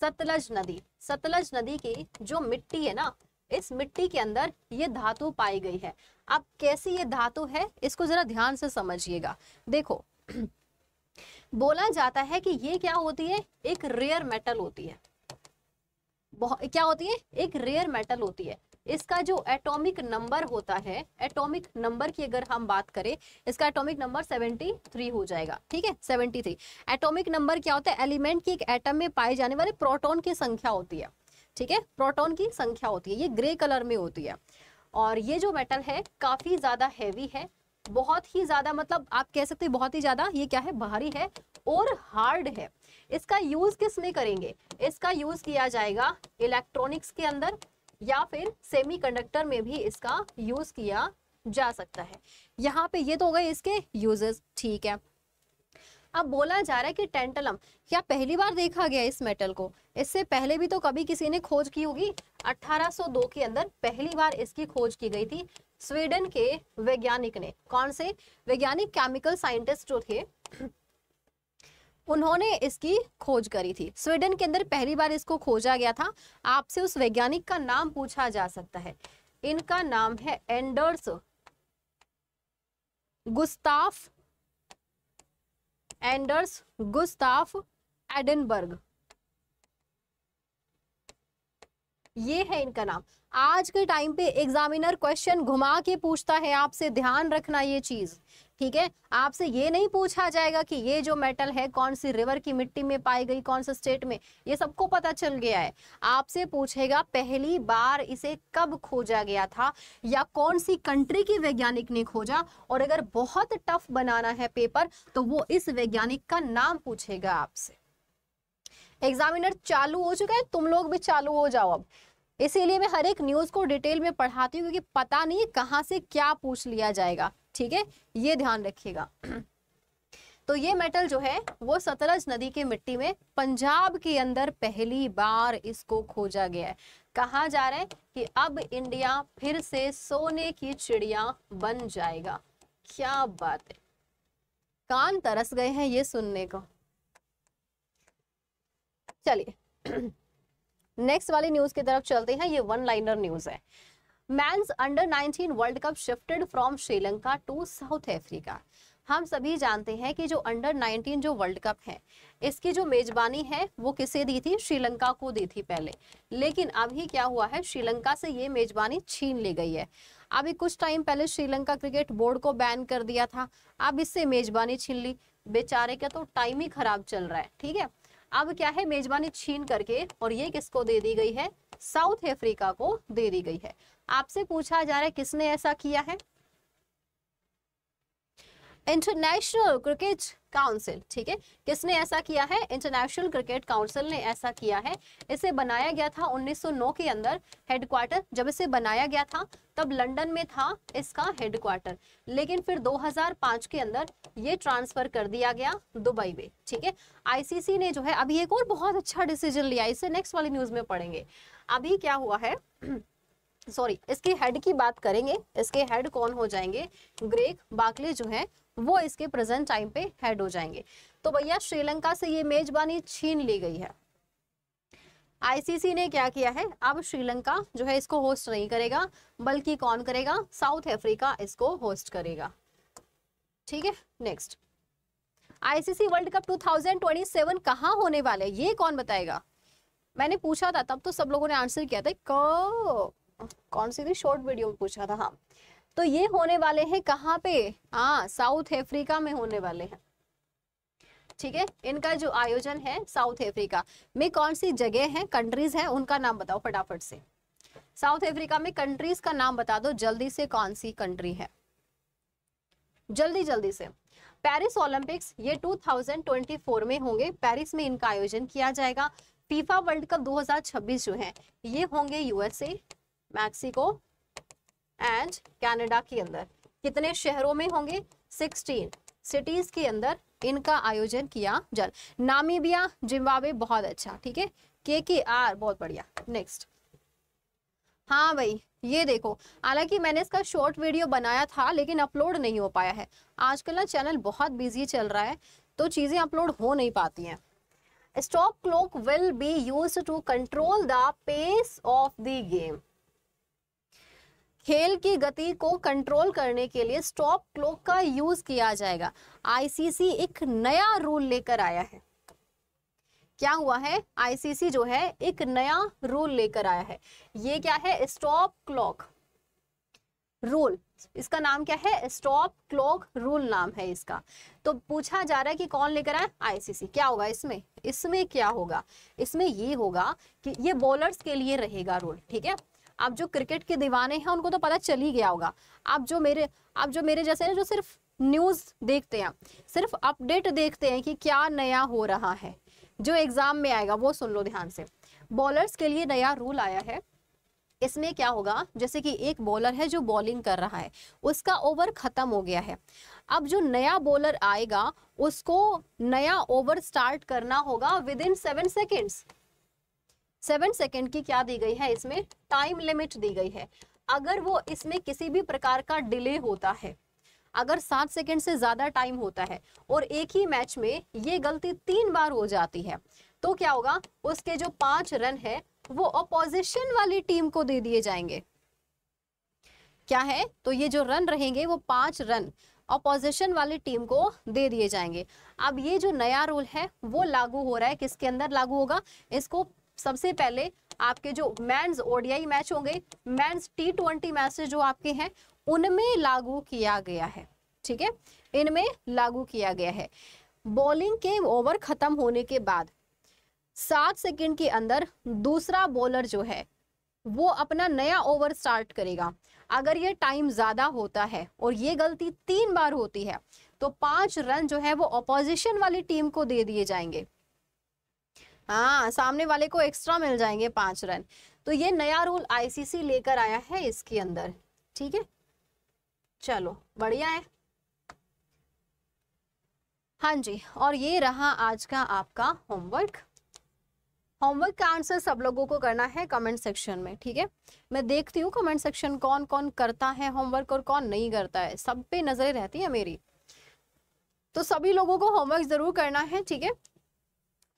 सतलज नदी सतलज नदी की जो मिट्टी है ना इस मिट्टी के अंदर ये धातु पाई गई है अब कैसी ये धातु है इसको जरा ध्यान से समझिएगा देखो बोला जाता है कि ये क्या होती है एक रेयर मेटल होती है क्या होती है एक रेयर मेटल होती है इसका जो एटॉमिक नंबर होता है एटॉमिक नंबर की अगर हम बात करें इसका एटॉमिक नंबर 73 हो जाएगा ठीक है 73 एटॉमिक नंबर क्या होता है एलिमेंट की एक एटम में पाए जाने वाले प्रोटॉन की संख्या होती है ठीक है प्रोटॉन की संख्या होती है ये ग्रे कलर में होती है और ये जो मेटल है काफी ज्यादा हैवी है बहुत ही ज्यादा मतलब आप कह सकते हैं बहुत ही ज्यादा ये क्या है भारी है और हार्ड है इसका यूज किस में करेंगे इसका यूज किया जाएगा इलेक्ट्रॉनिक्स के अंदर या फिर सेमीकंडक्टर में भी इसका यूज किया जा सकता है यहाँ पे ये तो हो गए इसके यूजेस ठीक है अब बोला जा रहा है कि टेंटलम क्या पहली बार देखा गया इस मेटल को इससे पहले भी तो कभी किसी ने खोज की होगी 1802 के अंदर पहली बार इसकी खोज की गई थी स्वीडन के वैज्ञानिक ने कौन से वैज्ञानिक केमिकल साइंटिस्ट जो थे उन्होंने इसकी खोज करी थी स्वीडन के अंदर पहली बार इसको खोजा गया था आपसे उस वैज्ञानिक का नाम पूछा जा सकता है इनका नाम है Anders Gustaf Anders Gustaf Edenberg ये है इनका नाम आज के टाइम पे एग्जामिनर क्वेश्चन घुमा के पूछता है आपसे ध्यान रखना ये चीज़ ठीक है आपसे ये नहीं पूछा जाएगा कि ये जो मेटल है कौन सी रिवर की मिट्टी में पाई गई कौन से स्टेट में ये सबको पता चल गया है आपसे पूछेगा पहली बार इसे कब खोजा गया था या कौन सी कंट्री की वैज्ञानिक ने खोजा और अगर बहुत टफ बनाना है पेपर तो वो इस वैज्ञानिक का नाम पूछेगा आपसे एग्जामिनर चालू हो चुका है तुम लोग भी चालू हो जाओ अब इसीलिए मैं हर एक न्यूज़ को डिटेल में पढ़ाती हूँ क्योंकि पता नहीं कहाँ से क्या पूछ लिया जाएगा ठीक है ये ध्यान रखिएगा तो ये मेटल जो है वो सतलज नदी के मिट्टी में पंजाब के अंदर पहली बार इसको खोजा गया है कहा जा रहा है कि अब इंडिया फिर से सोने की चिड़िया बन जाएगा क्या बात है कान तरस गए हैं ये सुनने को चलिए नेक्स्ट वाली न्यूज की तरफ चलते हैं ये वन लाइनर न्यूज है मैं under 19 world cup shifted from Sri Lanka to South Africa हम सभी जानते हैं कि जो अंडर 19 जो वर्ल्ड कप है इसकी जो मेजबानी है वो किसे दी थी श्रीलंका को दी थी पहले लेकिन अभी क्या हुआ है श्रीलंका से ये मेजबानी छीन ली गई है अभी कुछ टाइम पहले श्रीलंका क्रिकेट बोर्ड को बैन कर दिया था अब इससे मेजबानी छीन ली बेचारे का तो टाइम ही खराब चल रहा है ठीक है अब क्या है मेजबानी छीन करके और ये किसको दे दी गई है साउथ अफ्रीका को दे दी गई है आपसे पूछा जा रहा है किसने ऐसा किया है इंटरनेशनल क्रिकेट काउंसिल ठीक है किसने ऐसा किया है इंटरनेशनल क्रिकेट काउंसिल ने ऐसा किया है इसे बनाया गया था 1909 के अंदर हेडक्वार्टर जब इसे बनाया गया था तब लंदन में था इसका हेडक्वार्टर लेकिन फिर 2005 के अंदर ये ट्रांसफर कर दिया गया दुबई में ठीक है आईसीसी ने जो है अभी एक और बहुत अच्छा डिसीजन लिया इसे नेक्स्ट वाली न्यूज में पढ़ेंगे अभी क्या हुआ है सॉरी इसके हेड की बात करेंगे इसके हेड कौन हो जाएंगे ग्रेक बाकले जो है वो इसके प्रेजेंट टाइम पे हेड हो जाएंगे तो भैया श्रीलंका से ये मेजबानी छीन ली गई है आईसीसी ने क्या किया है अब श्रीलंका जो है इसको होस्ट नहीं करेगा बल्कि कौन करेगा साउथ अफ्रीका इसको होस्ट करेगा ठीक है नेक्स्ट आईसीसी वर्ल्ड कप 2027 कहां होने वाले ये कौन बताएगा मैंने पूछा था तब तो सब लोगों ने आंसर किया था कौन सी थी शॉर्ट वीडियो में पूछा था हाँ तो ये होने वाले हैं कहाँ पे हाँ साउथ अफ्रीका में होने वाले हैं ठीक है इनका जो आयोजन है साउथ अफ्रीका में कौन सी जगह है कंट्रीज है उनका नाम बताओ फटाफट से साउथ अफ्रीका में कंट्रीज का नाम बता दो जल्दी से कौन सी कंट्री है जल्दी जल्दी से पेरिस ओलंपिक्स ये 2024 में होंगे पेरिस में इनका आयोजन किया जाएगा फीफा वर्ल्ड कप 2026 जो है ये होंगे यूएसए मैक्सिको एंड कैनेडा के अंदर कितने शहरों में होंगे 16 सिटीज के अंदर इनका आयोजन किया जाए नामीबिया जिम्बावे बहुत अच्छा ठीक है के के आर बहुत बढ़िया नेक्स्ट हाँ भाई ये देखो हालांकि मैंने इसका शॉर्ट वीडियो बनाया था लेकिन अपलोड नहीं हो पाया है आजकल ना चैनल बहुत बिजी चल रहा है तो चीज़ें अपलोड हो नहीं पाती हैं stop clock will be use to control the pace of the game खेल की गति को कंट्रोल करने के लिए स्टॉप क्लॉक का यूज किया जाएगा आईसीसी एक नया रूल लेकर आया है क्या हुआ है आईसीसी जो है एक नया रूल लेकर आया है ये क्या है स्टॉप क्लॉक रूल इसका नाम क्या है स्टॉप क्लॉक रूल नाम है इसका तो पूछा जा रहा है कि कौन लेकर आए आईसीसी क्या होगा इसमें इसमें क्या होगा इसमें ये होगा कि ये बॉलर्स के लिए रहेगा रूल ठीक है आप जो क्रिकेट के दीवाने हैं उनको तो पता चल ही गया होगा आप जो मेरे आप जो मेरे जैसे हैं जो सिर्फ न्यूज़ देखते हैं सिर्फ अपडेट देखते हैं कि क्या नया हो रहा है जो एग्ज़ाम में आएगा वो सुन लो ध्यान से बॉलर्स के लिए नया रूल आया है इसमें क्या होगा जैसे कि एक बॉलर है जो बॉलिंग कर रहा है उसका ओवर खत्म हो गया है अब जो नया बॉलर आएगा उसको नया ओवर स्टार्ट करना होगा within seven seconds seven second की क्या दी गई है इसमें टाइम लिमिट दी गई है अगर वो इसमें किसी भी प्रकार का डिले होता है अगर सात सेकेंड से ज़्यादा टाइम होता है और एक ही मैच में ये गलती तीन बार हो जाती है तो क्या होगा उसके जो पांच रन है वो अपोजिशन वाली टीम को दे दिए जाएंगे क्या है तो ये जो रन रहेंगे वो पांच रन अपोजिशन वाली टीम को दे दिए जाएंगे अब ये जो नया रूल है वो लागू हो रहा है किसके अंदर लागू होगा इसको सबसे पहले आपके जो मैं ओडियाई मैच होंगे मैंस टी ट्वेंटी मैच जो आपके हैं उनमें लागू किया गया है ठीक है इनमें लागू किया गया है बॉलिंग के ओवर खत्म होने के बाद सात सेकंड के अंदर दूसरा बॉलर जो है वो अपना नया ओवर स्टार्ट करेगा अगर ये टाइम ज़्यादा होता है और ये गलती तीन बार होती है तो पांच रन जो है वो अपोजिशन वाली टीम को दे दिए जाएंगे हाँ सामने वाले को एक्स्ट्रा मिल जाएंगे पांच रन तो ये नया रूल आईसीसी लेकर आया है इसके अंदर ठीक है चलो बढ़िया है हाँ जी और ये रहा आज का आपका होमवर्क होमवर्क का आंसर सब लोगों को करना है कमेंट सेक्शन में ठीक है मैं देखती हूँ कमेंट सेक्शन कौन कौन करता है होमवर्क और कौन नहीं करता है सब पे नजरें रहती है मेरी तो सभी लोगों को होमवर्क जरूर करना है ठीक है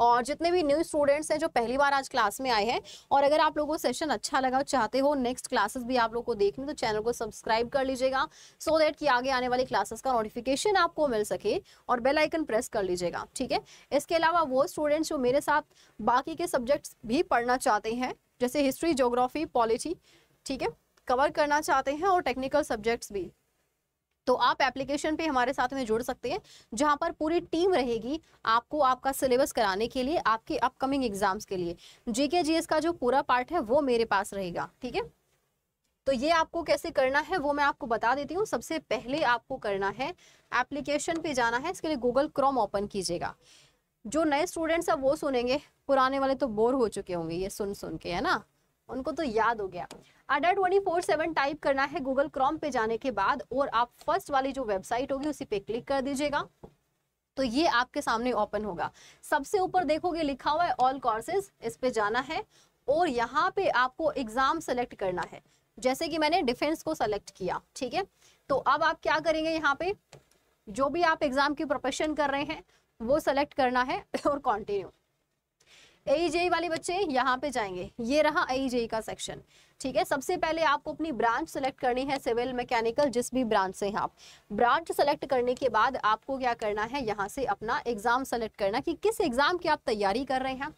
और जितने भी न्यू स्टूडेंट्स हैं जो पहली बार आज क्लास में आए हैं और अगर आप लोगों को सेशन अच्छा लगा चाहते हो नेक्स्ट क्लासेस भी आप लोग को देखनी तो चैनल को सब्सक्राइब कर लीजिएगा सो so देट कि आगे आने वाली क्लासेस का नोटिफिकेशन आपको मिल सके और बेल आइकन प्रेस कर लीजिएगा ठीक है इसके अलावा वो स्टूडेंट्स जो मेरे साथ बाकी के सब्जेक्ट्स भी पढ़ना चाहते हैं जैसे हिस्ट्री जोग्राफी पॉलिटी ठीक है कवर करना चाहते हैं और टेक्निकल सब्जेक्ट्स भी तो आप एप्लीकेशन पे हमारे साथ में जुड़ सकते हैं जहाँ पर पूरी टीम रहेगी आपको आपका सिलेबस कराने के लिए आपके अपकमिंग एग्जाम्स के लिए जीके जी का जो पूरा पार्ट है वो मेरे पास रहेगा ठीक है तो ये आपको कैसे करना है वो मैं आपको बता देती हूँ सबसे पहले आपको करना है एप्लीकेशन पे जाना है इसके लिए गूगल क्रोम ओपन कीजिएगा जो नए स्टूडेंट्स अब वो सुनेंगे पुराने वाले तो बोर हो चुके होंगे ये सुन सुन के है ना उनको तो याद हो गया Adda twenty four seven type करना है गूगल क्रॉम पे जाने के बाद और आप फर्स्ट वाली जो वेबसाइट होगी उसी पे क्लिक कर दीजिएगा तो ये आपके सामने ओपन होगा सबसे ऊपर देखोगे लिखा हुआ है ऑल कोर्सेज इस पे जाना है और यहाँ पे आपको एग्जाम सेलेक्ट करना है जैसे कि मैंने डिफेंस को सेलेक्ट किया ठीक है तो अब आप क्या करेंगे यहाँ पे जो भी आप एग्जाम की प्रोफेशन कर रहे हैं वो सेलेक्ट करना है और कॉन्टिन्यू एईजेई वाले बच्चे यहाँ पे जाएंगे ये रहा एईजेई का सेक्शन ठीक है सबसे पहले आपको अपनी ब्रांच सेलेक्ट करनी है सिविल मैकेनिकल जिस भी ब्रांच से हैं आप ब्रांच सेलेक्ट करने के बाद आपको क्या करना है यहाँ से अपना एग्जाम सेलेक्ट करना कि किस एग्जाम की आप तैयारी कर रहे हैं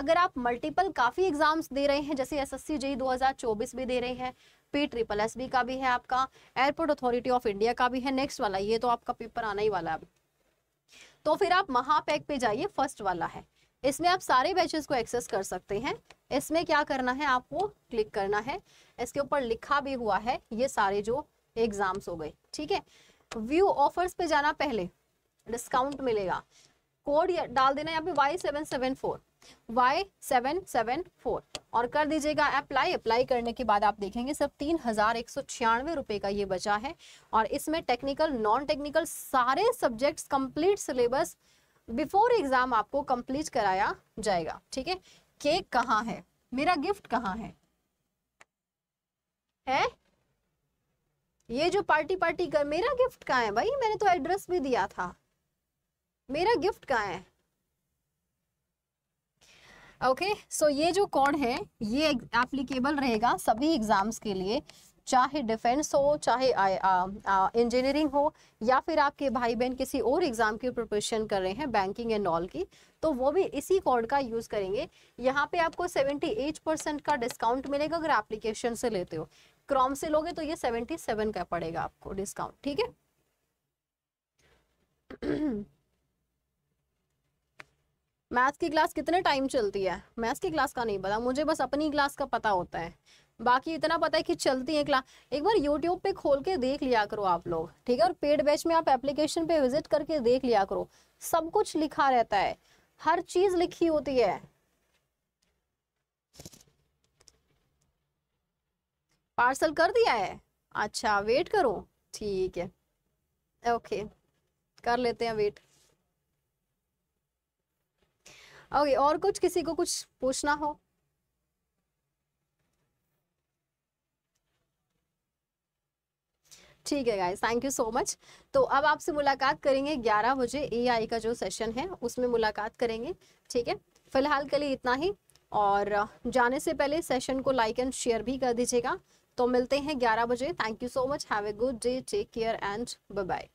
अगर आप मल्टीपल काफ़ी एग्जाम्स दे रहे हैं जैसे एस एस सी जेई दो भी दे रहे हैं पी ट्रिपल एस बी का भी है आपका एयरपोर्ट अथॉरिटी ऑफ इंडिया का भी है नेक्स्ट वाला ये तो आपका पेपर आना ही वाला है तो फिर आप महापैक पे जाइए फर्स्ट वाला है इसमें आप सारे बैचेस को एक्सेस कर सकते हैं इसमें क्या करना है आपको क्लिक करना है इसके ऊपर लिखा भी हुआ है ये सारे जो एग्जाम्स हो गए ठीक है व्यू ऑफर्स पे जाना पहले डिस्काउंट मिलेगा कोड डाल देना यहाँ पे Y seven seven four Y seven seven four और कर दीजिएगा अप्लाई अप्लाई करने के बाद आप देखेंगे सिर्फ तीन हजार एक सौ छियानवे रुपए का ये बचा है और इसमें टेक्निकल नॉन टेक्निकल सारे subjects complete syllabus before exam आपको कंप्लीट कराया जाएगा ठीक है केक कहाँ है मेरा गिफ्ट कहाँ है है ये जो पार्टी पार्टी कर मेरा गिफ्ट कहाँ है भाई मैंने तो एड्रेस भी दिया था मेरा गिफ्ट कहाँ है ओके okay, सो so ये जो कोड है ये एप्लीकेबल रहेगा सभी एग्जाम्स के लिए चाहे डिफेंस हो चाहे इंजीनियरिंग हो या फिर आपके भाई बहन किसी और एग्ज़ाम की प्रिपरेशन कर रहे हैं बैंकिंग एंड ऑल की तो वो भी इसी कोड का यूज़ करेंगे यहाँ पे आपको 78 परसेंट का डिस्काउंट मिलेगा अगर एप्लीकेशन से लेते हो क्रॉम से लोगे तो ये 77 का पड़ेगा आपको डिस्काउंट ठीक है मैथ्स की क्लास कितने टाइम चलती है मैथ्स की क्लास का नहीं पता मुझे बस अपनी क्लास का पता होता है बाकी इतना पता है कि चलती है क्ला एक बार यूट्यूब पे खोल के देख लिया करो आप लोग ठीक है और पेड बैच में आप एप्लीकेशन पे विजिट करके देख लिया करो सब कुछ लिखा रहता है हर चीज लिखी होती है पार्सल कर दिया है अच्छा वेट करो ठीक है ओके कर लेते हैं वेट ओके और कुछ किसी को कुछ पूछना हो ठीक है guys thank you so much तो अब आपसे मुलाकात करेंगे ग्यारह बजे ए का जो सेशन है उसमें मुलाकात करेंगे ठीक है फिलहाल के लिए इतना ही और जाने से पहले सेशन को लाइक एंड शेयर भी कर दीजिएगा तो मिलते हैं ग्यारह बजे thank you so much have a good day take care and bye bye